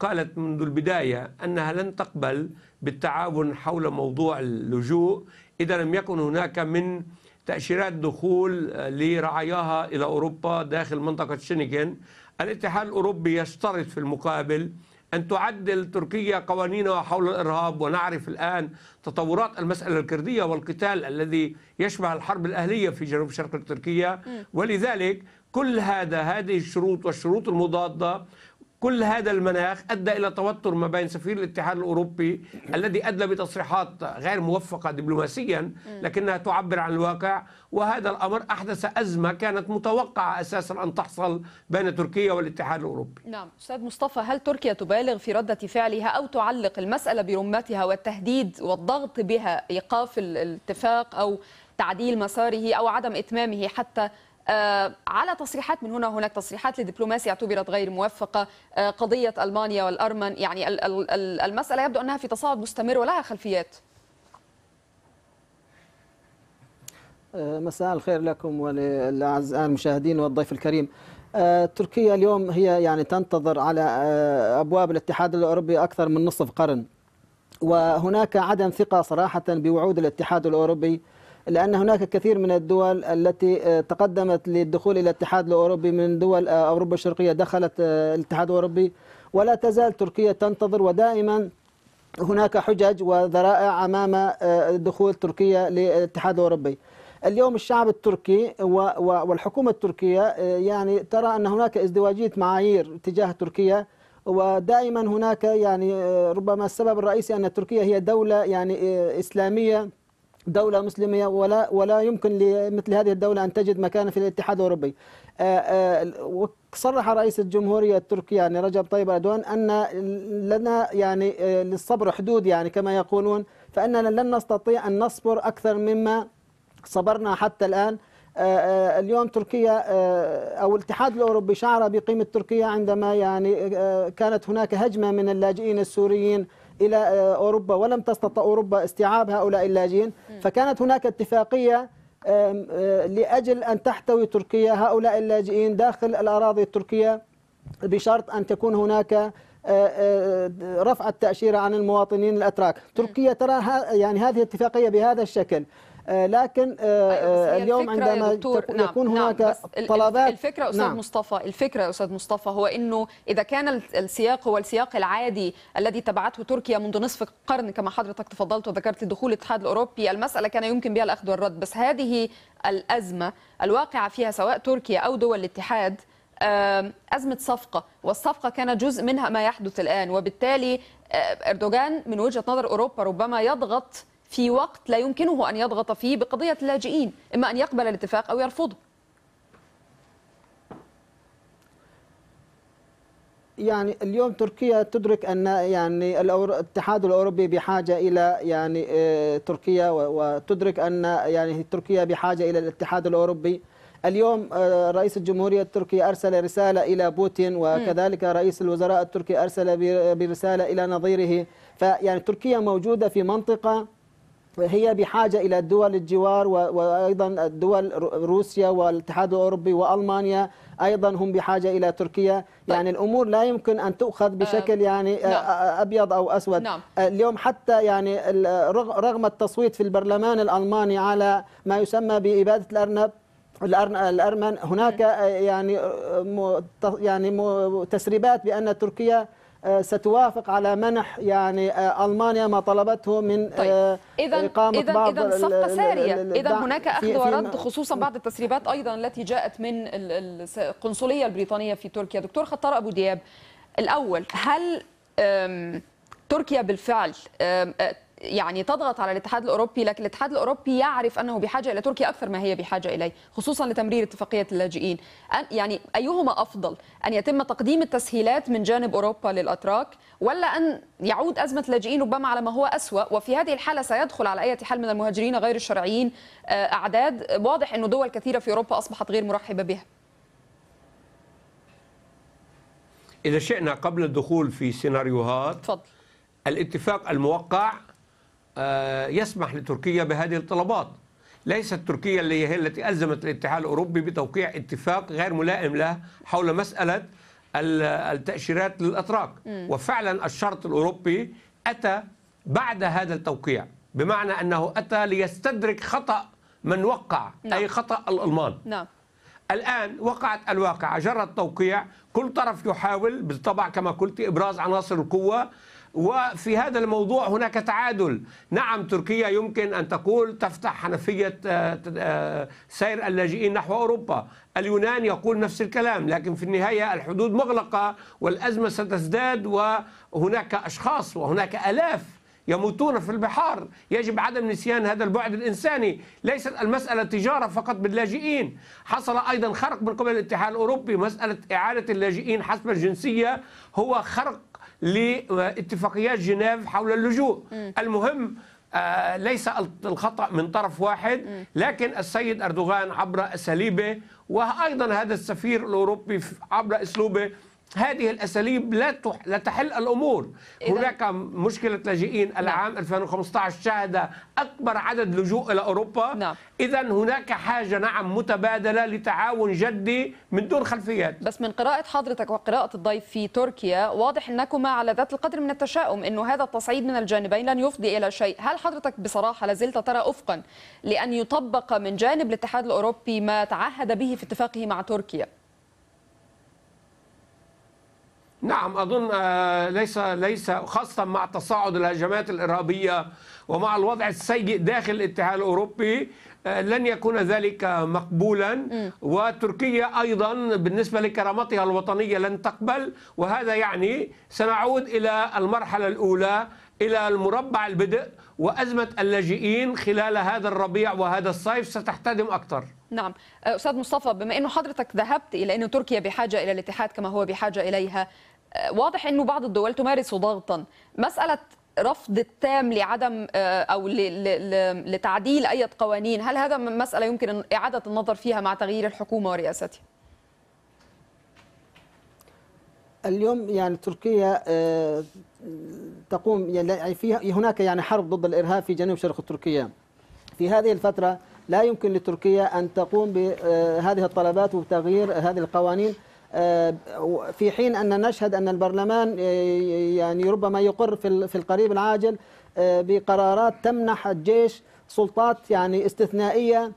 قالت منذ البداية أنها لن تقبل بالتعاون حول موضوع اللجوء إذا لم يكن هناك من تأشيرات دخول آه، لرعاياها إلى أوروبا داخل منطقة شنغن الاتحاد الأوروبي يشترط في المقابل أن تعدل تركيا قوانينها حول الإرهاب ونعرف الآن تطورات المسألة الكردية والقتال الذي يشبه الحرب الأهلية في جنوب شرق تركيا ولذلك كل هذا هذه الشروط والشروط المضادة كل هذا المناخ أدى إلى توتر ما بين سفير الاتحاد الأوروبي الذي أدلى بتصريحات غير موفقة دبلوماسيا لكنها تعبر عن الواقع وهذا الأمر أحدث أزمة كانت متوقعة أساسا أن تحصل بين تركيا والاتحاد الأوروبي نعم أستاذ مصطفى هل تركيا تبالغ في ردة فعلها أو تعلق المسألة برمتها والتهديد والضغط بها إيقاف الاتفاق أو تعديل مساره أو عدم إتمامه حتى آه، على تصريحات من هنا هناك تصريحات لدبلوماسية اعتبرت غير موفقة آه، قضية ألمانيا والأرمن يعني المسألة يبدو أنها في تصاعد مستمر ولها خلفيات آه، مساء الخير لكم وللأعزاء المشاهدين والضيف الكريم تركيا اليوم هي يعني تنتظر على أبواب الاتحاد الأوروبي أكثر من نصف قرن وهناك عدم ثقة صراحة بوعود الاتحاد الأوروبي لأن هناك كثير من الدول التي آه، تقدمت للدخول إلى الاتحاد الأوروبي من دول آه، أوروبا الشرقية دخلت آه، الاتحاد الأوروبي ولا تزال تركيا تنتظر ودائما هناك حجج وذرائع أمام دخول تركيا للاتحاد الأوروبي اليوم الشعب التركي والحكومة التركية يعني ترى أن هناك ازدواجية معايير تجاه تركيا ودائما هناك يعني ربما السبب الرئيسي أن تركيا هي دولة يعني إسلامية دولة مسلمة ولا ولا يمكن لمثل هذه الدولة أن تجد مكانا في الاتحاد الأوروبي. آه، آه، صرح رئيس الجمهورية التركية يعني رجب طيب أردوان أن لنا يعني آه، للصبر حدود يعني كما يقولون فأننا لن نستطيع أن نصبر أكثر مما صبرنا حتى الآن اليوم تركيا أو الاتحاد الأوروبي شعر بقيمة تركيا عندما يعني كانت هناك هجمة من اللاجئين السوريين إلى آه، أوروبا ولم تستطع أوروبا استيعاب هؤلاء اللاجئين فكانت هناك اتفاقية آه، لأجل أن تحتوي تركيا هؤلاء اللاجئين داخل الأراضي التركية بشرط أن تكون هناك آه، رفع التأشيرة عن المواطنين الأتراك تركيا ترى يعني هذه اتفاقية بهذا الشكل آه، لكن آه، أيوة، آه، اليوم عندما يكون نعم هناك نعم، طلبات الفكره استاذ نعم مصطفى الفكره يا استاذ مصطفى هو انه اذا كان السياق هو السياق العادي الذي تبعته تركيا منذ نصف قرن كما حضرتك تفضلت وذكرت لدخول الاتحاد الاوروبي المساله كان يمكن بها الاخذ والرد بس هذه الازمه الواقعه فيها سواء تركيا او دول الاتحاد أزمة صفقة والصفقة كانت جزء منها ما يحدث الآن وبالتالي أردوغان من وجهة نظر أوروبا ربما يضغط في وقت لا يمكنه أن يضغط فيه بقضية اللاجئين إما أن يقبل الاتفاق أو يرفضه يعني اليوم تركيا تدرك ان يعني الاتحاد الاوروبي بحاجه الى يعني آه، تركيا وتدرك ان يعني تركيا بحاجه الى الاتحاد الاوروبي اليوم آه، رئيس الجمهوريه التركي ارسل رساله الى بوتين وكذلك رئيس الوزراء التركي ارسل برساله الى نظيره فيعني تركيا موجوده في منطقه هي بحاجة إلى الدول الجوار وأيضا الدول روسيا والاتحاد الأوروبي وألمانيا أيضا هم بحاجة إلى تركيا طيب. يعني طيب. الأمور لا يمكن أن تؤخذ آه، بشكل يعني آه، نعم. آه، أبيض أو أسود نعم. اليوم حتى يعني رغم التصويت في البرلمان الألماني على ما يسمى بإبادة الأرنب الأرمن هناك يعني يعني تسريبات بأن تركيا آه، ستوافق على منح يعني آه، ألمانيا ما طلبته من طيب. آه، إذن إقامة إذن بعض إذن صفقة سارية إذا هناك أخذ ورد خصوصا بعد التسريبات أيضا التي جاءت من القنصلية البريطانية في تركيا دكتور خطار أبو دياب الأول هل تركيا بالفعل يعني تضغط على الاتحاد الاوروبي لكن الاتحاد الاوروبي يعرف انه بحاجه الى تركيا اكثر ما هي بحاجه اليه خصوصا لتمرير اتفاقيه اللاجئين يعني ايهما افضل ان يتم تقديم التسهيلات من جانب اوروبا للاتراك ولا ان يعود ازمه اللاجئين ربما على ما هو اسوا وفي هذه الحاله سيدخل على اي حال من المهاجرين غير الشرعيين آه، اعداد واضح انه دول كثيره في اوروبا اصبحت غير مرحبه بها إذا شئنا قبل الدخول في سيناريوهات تفضل. الاتفاق الموقع آه، يسمح لتركيا بهذه الطلبات ليست تركيا اللي هي التي ألزمت الاتحاد الأوروبي بتوقيع اتفاق غير ملائم له حول مسألة التأشيرات للأتراك م. وفعلا الشرط الأوروبي أتى بعد هذا التوقيع بمعنى أنه أتى ليستدرك خطأ من وقع لا. نعم. أي خطأ الألمان نعم. الآن وقعت الواقعة جرى التوقيع كل طرف يحاول بالطبع كما قلت إبراز عناصر القوة وفي هذا الموضوع هناك تعادل نعم تركيا يمكن أن تقول تفتح حنفية آه، آه، سير اللاجئين نحو أوروبا اليونان يقول نفس الكلام لكن في النهاية الحدود مغلقة والأزمة ستزداد وهناك أشخاص وهناك ألاف يموتون في البحار يجب عدم نسيان هذا البعد الإنساني ليست المسألة تجارة فقط باللاجئين حصل أيضا خرق من قبل الاتحاد الأوروبي مسألة إعادة اللاجئين حسب الجنسية هو خرق لاتفاقيات جنيف حول اللجوء م. المهم آه، ليس الخطأ من طرف واحد لكن السيد أردوغان عبر أساليبه وأيضا هذا السفير الأوروبي عبر أسلوبه هذه الاساليب لا لا تحل الامور هناك مشكله لاجئين نعم. العام 2015 شهد اكبر عدد لجوء الى اوروبا نعم. اذا هناك حاجه نعم متبادله لتعاون جدي من دون خلفيات بس من قراءه حضرتك وقراءه الضيف في تركيا واضح انكما على ذات القدر من التشاؤم انه هذا التصعيد من الجانبين لن يفضي الى شيء هل حضرتك بصراحه لازلت ترى افقا لان يطبق من جانب الاتحاد الاوروبي ما تعهد به في اتفاقه مع تركيا نعم اظن آه، ليس ليس خاصه مع تصاعد الهجمات الارهابيه ومع الوضع السيء داخل الاتحاد الاوروبي آه، لن يكون ذلك مقبولا وتركيا ايضا بالنسبه لكرامتها الوطنيه لن تقبل وهذا يعني سنعود الى المرحله الاولى الى المربع البدء وازمه اللاجئين خلال هذا الربيع وهذا الصيف ستحتدم اكثر. نعم، استاذ مصطفى بما انه حضرتك ذهبت الى انه تركيا بحاجه الى الاتحاد كما هو بحاجه اليها آه، واضح انه بعض الدول تمارس ضغطا مساله رفض التام لعدم آه، او لتعديل اي قوانين هل هذا مساله يمكن اعاده النظر فيها مع تغيير الحكومه ورئاستها اليوم يعني تركيا آه، تقوم يعني, يعني فيها هناك يعني حرب ضد الارهاب في جنوب شرق تركيا في هذه الفتره لا يمكن لتركيا ان تقوم بهذه الطلبات وتغيير هذه القوانين في حين أن نشهد أن البرلمان آه، يعني ربما يقر في القريب العاجل آه، بقرارات تمنح الجيش سلطات يعني استثنائية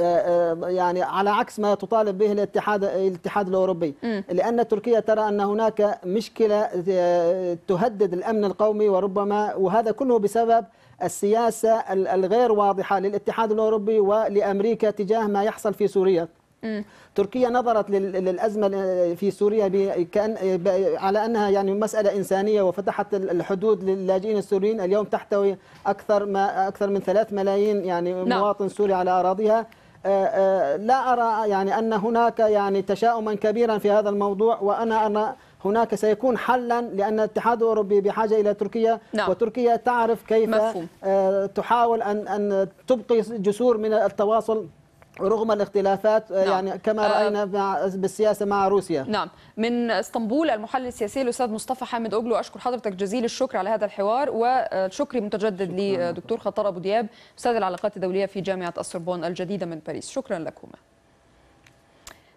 آه، يعني على عكس ما تطالب به الاتحاد الاتحاد الاوروبي م. لان تركيا ترى ان هناك مشكله تهدد الامن القومي وربما وهذا كله بسبب السياسه الغير واضحه للاتحاد الاوروبي ولامريكا تجاه ما يحصل في سوريا تركيا نظرت للأزمة في سوريا كأن على أنها يعني مسألة إنسانية وفتحت الحدود للاجئين السوريين اليوم تحتوي أكثر ما أكثر من 3 ملايين يعني نعم. مواطن سوري على أراضيها آه، آه، لا أرى يعني أن هناك يعني تشاؤما كبيرا في هذا الموضوع وأنا أنا هناك سيكون حلا لأن الاتحاد الأوروبي بحاجة إلى تركيا نعم. وتركيا تعرف كيف مفهوم. آه، تحاول أن أن تبقي جسور من التواصل رغم الاختلافات آه، نعم. يعني كما آه، راينا بالسياسه مع روسيا نعم من اسطنبول المحلل السياسي الاستاذ مصطفى حامد اوجلو اشكر حضرتك جزيل الشكر على هذا الحوار وشكري متجدد لدكتور خطر ابو دياب استاذ العلاقات الدوليه في جامعه السربون الجديده من باريس شكرا لكما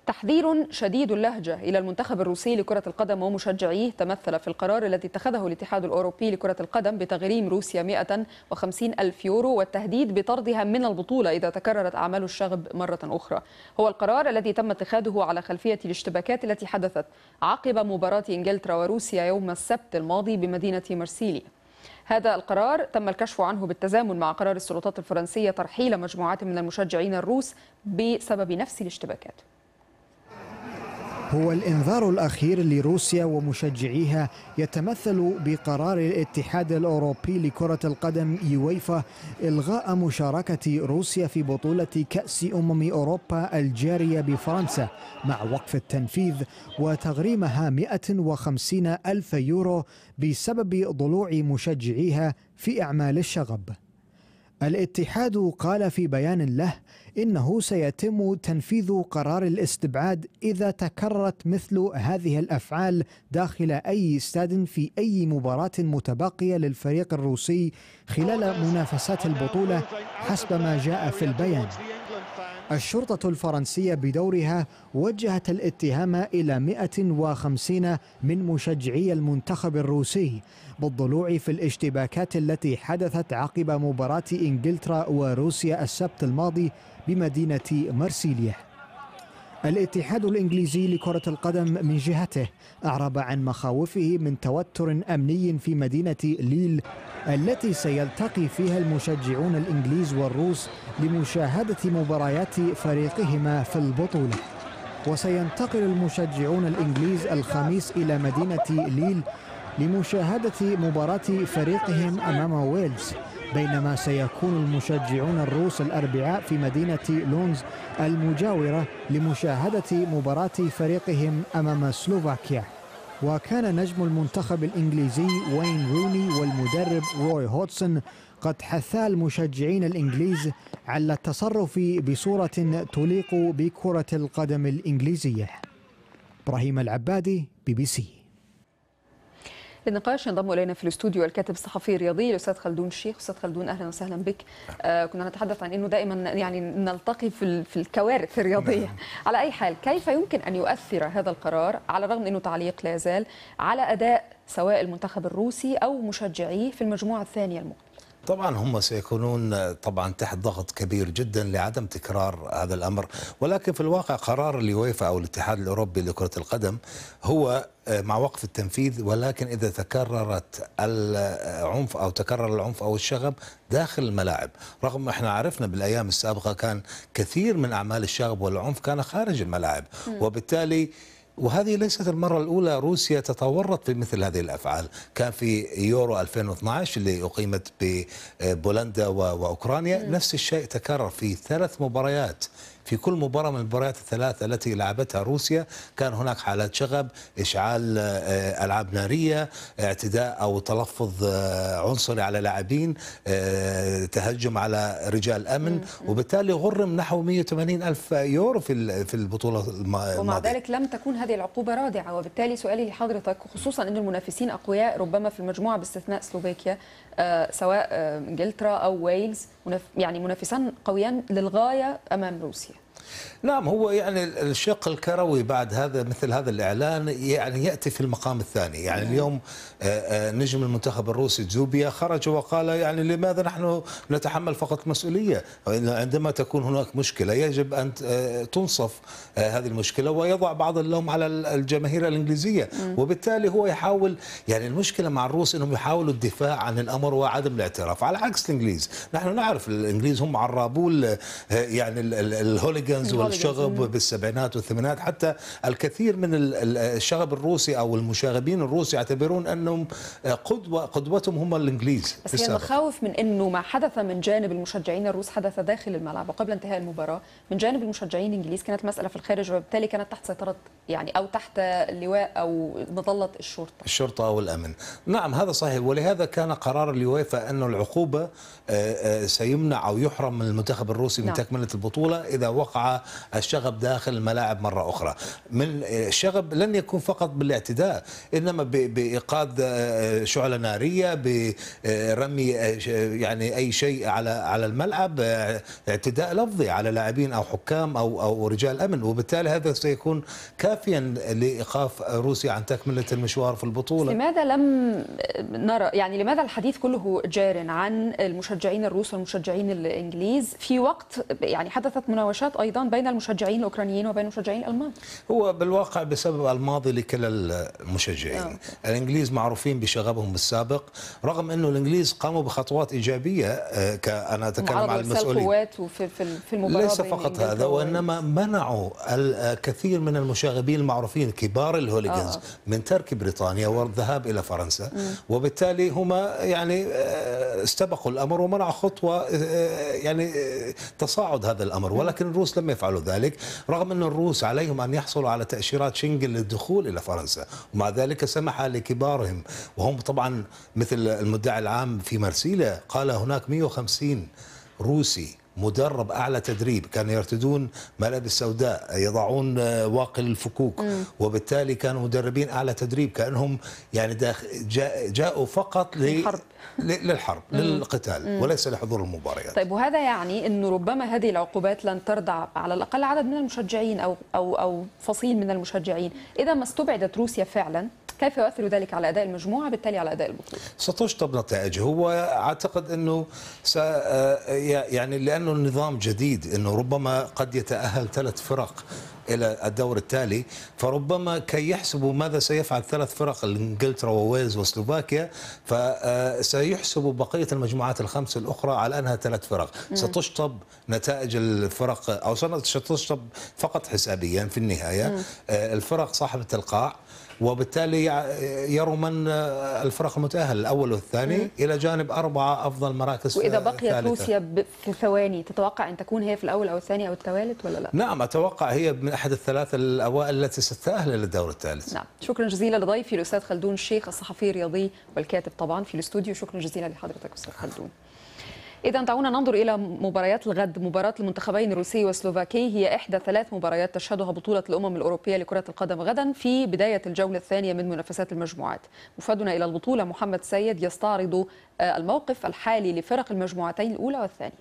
تحذير شديد اللهجة إلى المنتخب الروسي لكرة القدم ومشجعيه تمثل في القرار الذي اتخذه الاتحاد الأوروبي لكرة القدم بتغريم روسيا 150 ألف يورو والتهديد بطردها من البطولة إذا تكررت أعمال الشغب مرة أخرى هو القرار الذي تم اتخاذه على خلفية الاشتباكات التي حدثت عقب مباراة إنجلترا وروسيا يوم السبت الماضي بمدينة مرسيليا هذا القرار تم الكشف عنه بالتزامن مع قرار السلطات الفرنسية ترحيل مجموعات من المشجعين الروس بسبب نفس الاشتباكات هو الإنذار الأخير لروسيا ومشجعيها يتمثل بقرار الاتحاد الأوروبي لكرة القدم يويفا إلغاء مشاركة روسيا في بطولة كأس أمم أوروبا الجارية بفرنسا مع وقف التنفيذ وتغريمها 150 ألف يورو بسبب ضلوع مشجعيها في أعمال الشغب الاتحاد قال في بيان له انه سيتم تنفيذ قرار الاستبعاد اذا تكررت مثل هذه الافعال داخل اي استاد في اي مباراه متبقيه للفريق الروسي خلال منافسات البطوله حسب ما جاء في البيان الشرطة الفرنسية بدورها وجهت الاتهام إلى 150 من مشجعي المنتخب الروسي بالضلوع في الاشتباكات التي حدثت عقب مباراة إنجلترا وروسيا السبت الماضي بمدينة مرسيليا الاتحاد الانجليزي لكره القدم من جهته اعرب عن مخاوفه من توتر امني في مدينه ليل التي سيلتقي فيها المشجعون الانجليز والروس لمشاهده مباريات فريقهما في البطوله وسينتقل المشجعون الانجليز الخميس الى مدينه ليل لمشاهدة مباراة فريقهم أمام ويلز بينما سيكون المشجعون الروس الأربعاء في مدينة لونز المجاورة لمشاهدة مباراة فريقهم أمام سلوفاكيا وكان نجم المنتخب الإنجليزي وين روني والمدرب روي هوتسون قد حثا المشجعين الإنجليز على التصرف بصورة تليق بكرة القدم الإنجليزية إبراهيم العبادي بي بي سي للنقاش ينضم الينا في الاستوديو الكاتب الصحفي الرياضي الاستاذ خلدون الشيخ استاذ خلدون اهلا وسهلا بك آه كنا نتحدث عن انه دائما يعني نلتقي في في الكوارث الرياضيه نعم. على اي حال كيف يمكن ان يؤثر هذا القرار على الرغم انه تعليق لا يزال على اداء سواء المنتخب الروسي او مشجعيه في المجموعه الثانيه المقبله طبعا هم سيكونون طبعا تحت ضغط كبير جدا لعدم تكرار هذا الامر ولكن في الواقع قرار اليويفا او الاتحاد الاوروبي لكره القدم هو آه، مع وقف التنفيذ ولكن اذا تكررت العنف او تكرر العنف او الشغب داخل الملاعب، رغم احنا عرفنا بالايام السابقه كان كثير من اعمال الشغب والعنف كان خارج الملاعب وبالتالي وهذه ليست المرة الأولى روسيا تتورط في مثل هذه الأفعال كان في يورو 2012 اللي أقيمت ببولندا وأوكرانيا نفس الشيء تكرر في ثلاث مباريات في كل مباراة من المباريات الثلاثة التي لعبتها روسيا كان هناك حالات شغب إشعال آه، ألعاب نارية اعتداء أو تلفظ آه، عنصري على لاعبين آه، تهجم على رجال أمن وبالتالي غرم نحو 180 ألف يورو في في البطولة الماضية ومع ذلك لم تكون هذه العقوبة رادعة وبالتالي سؤالي لحضرتك خصوصا أن المنافسين أقوياء ربما في المجموعة باستثناء سلوفاكيا آه، سواء آه، انجلترا او ويلز يعني منافسان قويان للغايه امام روسيا نعم هو يعني الشق الكروي بعد هذا مثل هذا الاعلان يعني ياتي في المقام الثاني يعني مم. نعم. اليوم آه، آه، نجم المنتخب الروسي زوبيا خرج وقال يعني لماذا نحن نتحمل فقط مسؤوليه عندما تكون هناك مشكله يجب ان آه، تنصف هذه المشكله ويضع بعض اللوم على الجماهير الانجليزيه مم. وبالتالي هو يحاول يعني المشكله مع الروس انهم يحاولوا الدفاع عن الامر وعدم الاعتراف على عكس الانجليز نحن نعرف الانجليز هم عرابوا يعني الهوليغانز الشغب بالسبعينات والثمانينات حتى الكثير من الشغب الروسي او المشاغبين الروس يعتبرون انهم قدوه قدوتهم هم الانجليز بس هي المخاوف من انه ما حدث من جانب المشجعين الروس حدث داخل الملعب وقبل انتهاء المباراه من جانب المشجعين الانجليز كانت مساله في الخارج وبالتالي كانت تحت سيطره يعني او تحت لواء او مظله الشرطه الشرطه او الامن نعم هذا صحيح ولهذا كان قرار اليويفا انه العقوبه آه، آه، سيمنع او يحرم من المنتخب الروسي من نعم. تكمله البطوله اذا وقع الشغب داخل الملاعب مرة أخرى من الشغب لن يكون فقط بالاعتداء إنما بإيقاد آه، شعلة نارية برمي آه، يعني أي شيء على على الملعب آه، اعتداء لفظي على لاعبين أو حكام أو أو رجال أمن وبالتالي هذا سيكون كافيا لإيقاف روسيا عن تكملة المشوار في البطولة لماذا لم نرى يعني لماذا الحديث كله جار عن المشجعين الروس والمشجعين الإنجليز في وقت يعني حدثت مناوشات أيضا بين المشجعين الاوكرانيين وبين المشجعين الالمان؟ هو بالواقع بسبب الماضي لكلا المشجعين، أوكي. نعم. الانجليز معروفين بشغبهم السابق رغم انه الانجليز قاموا بخطوات ايجابيه آه، انا اتكلم عن المسؤولين القوات وفي في المباراه ليس فقط هذا وانما منعوا الكثير آه، من المشاغبين المعروفين كبار الهوليجنز آه. من ترك بريطانيا والذهاب الى فرنسا م. وبالتالي هما يعني آه، استبقوا الامر ومنعوا خطوه يعني تصاعد هذا الامر ولكن الروس لم يفعلوا ذلك رغم أن الروس عليهم أن يحصلوا على تأشيرات شنغن للدخول إلى فرنسا ومع ذلك سمح لكبارهم وهم طبعا مثل المدعي العام في مرسيليا قال هناك 150 روسي مدرب اعلى تدريب كانوا يرتدون ملابس سوداء يضعون آه، واقل الفكوك م. وبالتالي كانوا مدربين اعلى تدريب كانهم يعني جاءوا فقط للحرب للحرب مم. للقتال مم. وليس لحضور المباريات طيب وهذا يعني انه ربما هذه العقوبات لن ترضع على الاقل عدد من المشجعين او او او فصيل من المشجعين اذا ما استبعدت روسيا فعلا كيف يؤثر ذلك على أداء المجموعة بالتالي على أداء البطولة؟ ستشطب نتائجه هو أعتقد أنه س... آه، يعني لأنه النظام جديد أنه ربما قد يتأهل ثلاث فرق الى الدور التالي فربما كي يحسبوا ماذا سيفعل ثلاث فرق انجلترا وويلز وسلوفاكيا فسيحسبوا آه، بقيه المجموعات الخمس الاخرى على انها ثلاث فرق مم. ستشطب نتائج الفرق او ستشطب فقط حسابيا في النهايه مم. آه، الفرق صاحبه القاع وبالتالي يرمن الفرق المتأهل الأول والثاني مم. إلى جانب أربعة أفضل مراكز وإذا آه، بقيت روسيا في ثواني تتوقع أن تكون هي في الأول أو الثاني أو التوالت ولا لا؟ نعم أتوقع هي من أحد الثلاثة الأوائل التي ستتأهل للدور الثالث نعم شكرا جزيلا لضيفي الأستاذ خلدون الشيخ الصحفي الرياضي والكاتب طبعا في الاستوديو شكرا جزيلا لحضرتك أستاذ خلدون إذا دعونا ننظر إلى مباريات الغد مباراة المنتخبين الروسي والسلوفاكي هي إحدى ثلاث مباريات تشهدها بطولة الأمم الأوروبية لكرة القدم غدا في بداية الجولة الثانية من منافسات المجموعات مفادنا إلى البطولة محمد سيد يستعرض آه، الموقف الحالي لفرق المجموعتين الأولى والثانية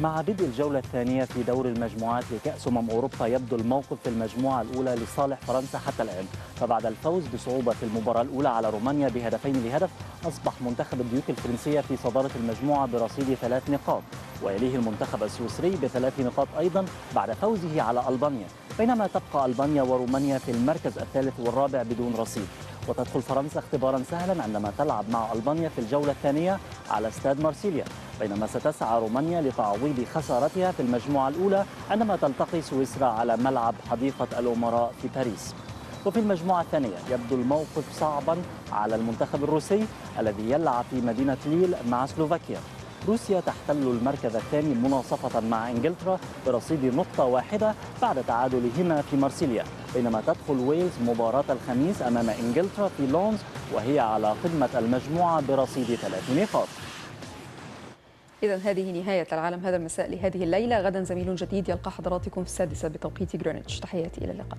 مع بدء الجولة الثانية في دور المجموعات لكأس أمم أوروبا يبدو الموقف في المجموعة الأولى لصالح فرنسا حتى الآن فبعد الفوز بصعوبة في المباراة الأولى على رومانيا بهدفين لهدف أصبح منتخب الديوك الفرنسية في صدارة المجموعة برصيد ثلاث نقاط ويليه المنتخب السويسري بثلاث نقاط أيضا بعد فوزه على ألبانيا بينما تبقى ألبانيا ورومانيا في المركز الثالث والرابع بدون رصيد وتدخل فرنسا اختبارا سهلا عندما تلعب مع ألبانيا في الجولة الثانية على استاد مارسيليا بينما ستسعى رومانيا لتعويض خسارتها في المجموعة الأولى عندما تلتقي سويسرا على ملعب حديقة الأمراء في باريس وفي المجموعة الثانية يبدو الموقف صعبا على المنتخب الروسي الذي يلعب في مدينة ليل مع سلوفاكيا روسيا تحتل المركز الثاني مناصفة مع إنجلترا برصيد نقطة واحدة بعد تعادلهما في مارسيليا بينما تدخل ويلز مباراة الخميس أمام إنجلترا في لونز وهي على قمة المجموعة برصيد ثلاث نقاط إذا هذه نهاية العالم هذا المساء لهذه الليلة غدا زميل جديد يلقى حضراتكم في السادسة بتوقيت جرينتش تحياتي إلى اللقاء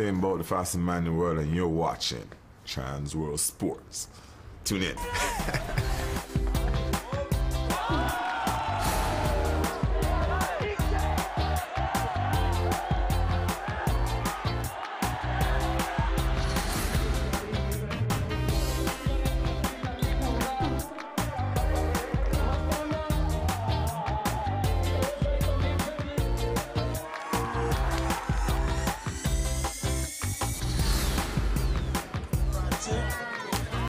saying about the fastest man in the world, and you're watching Trans World Sports. Tune in.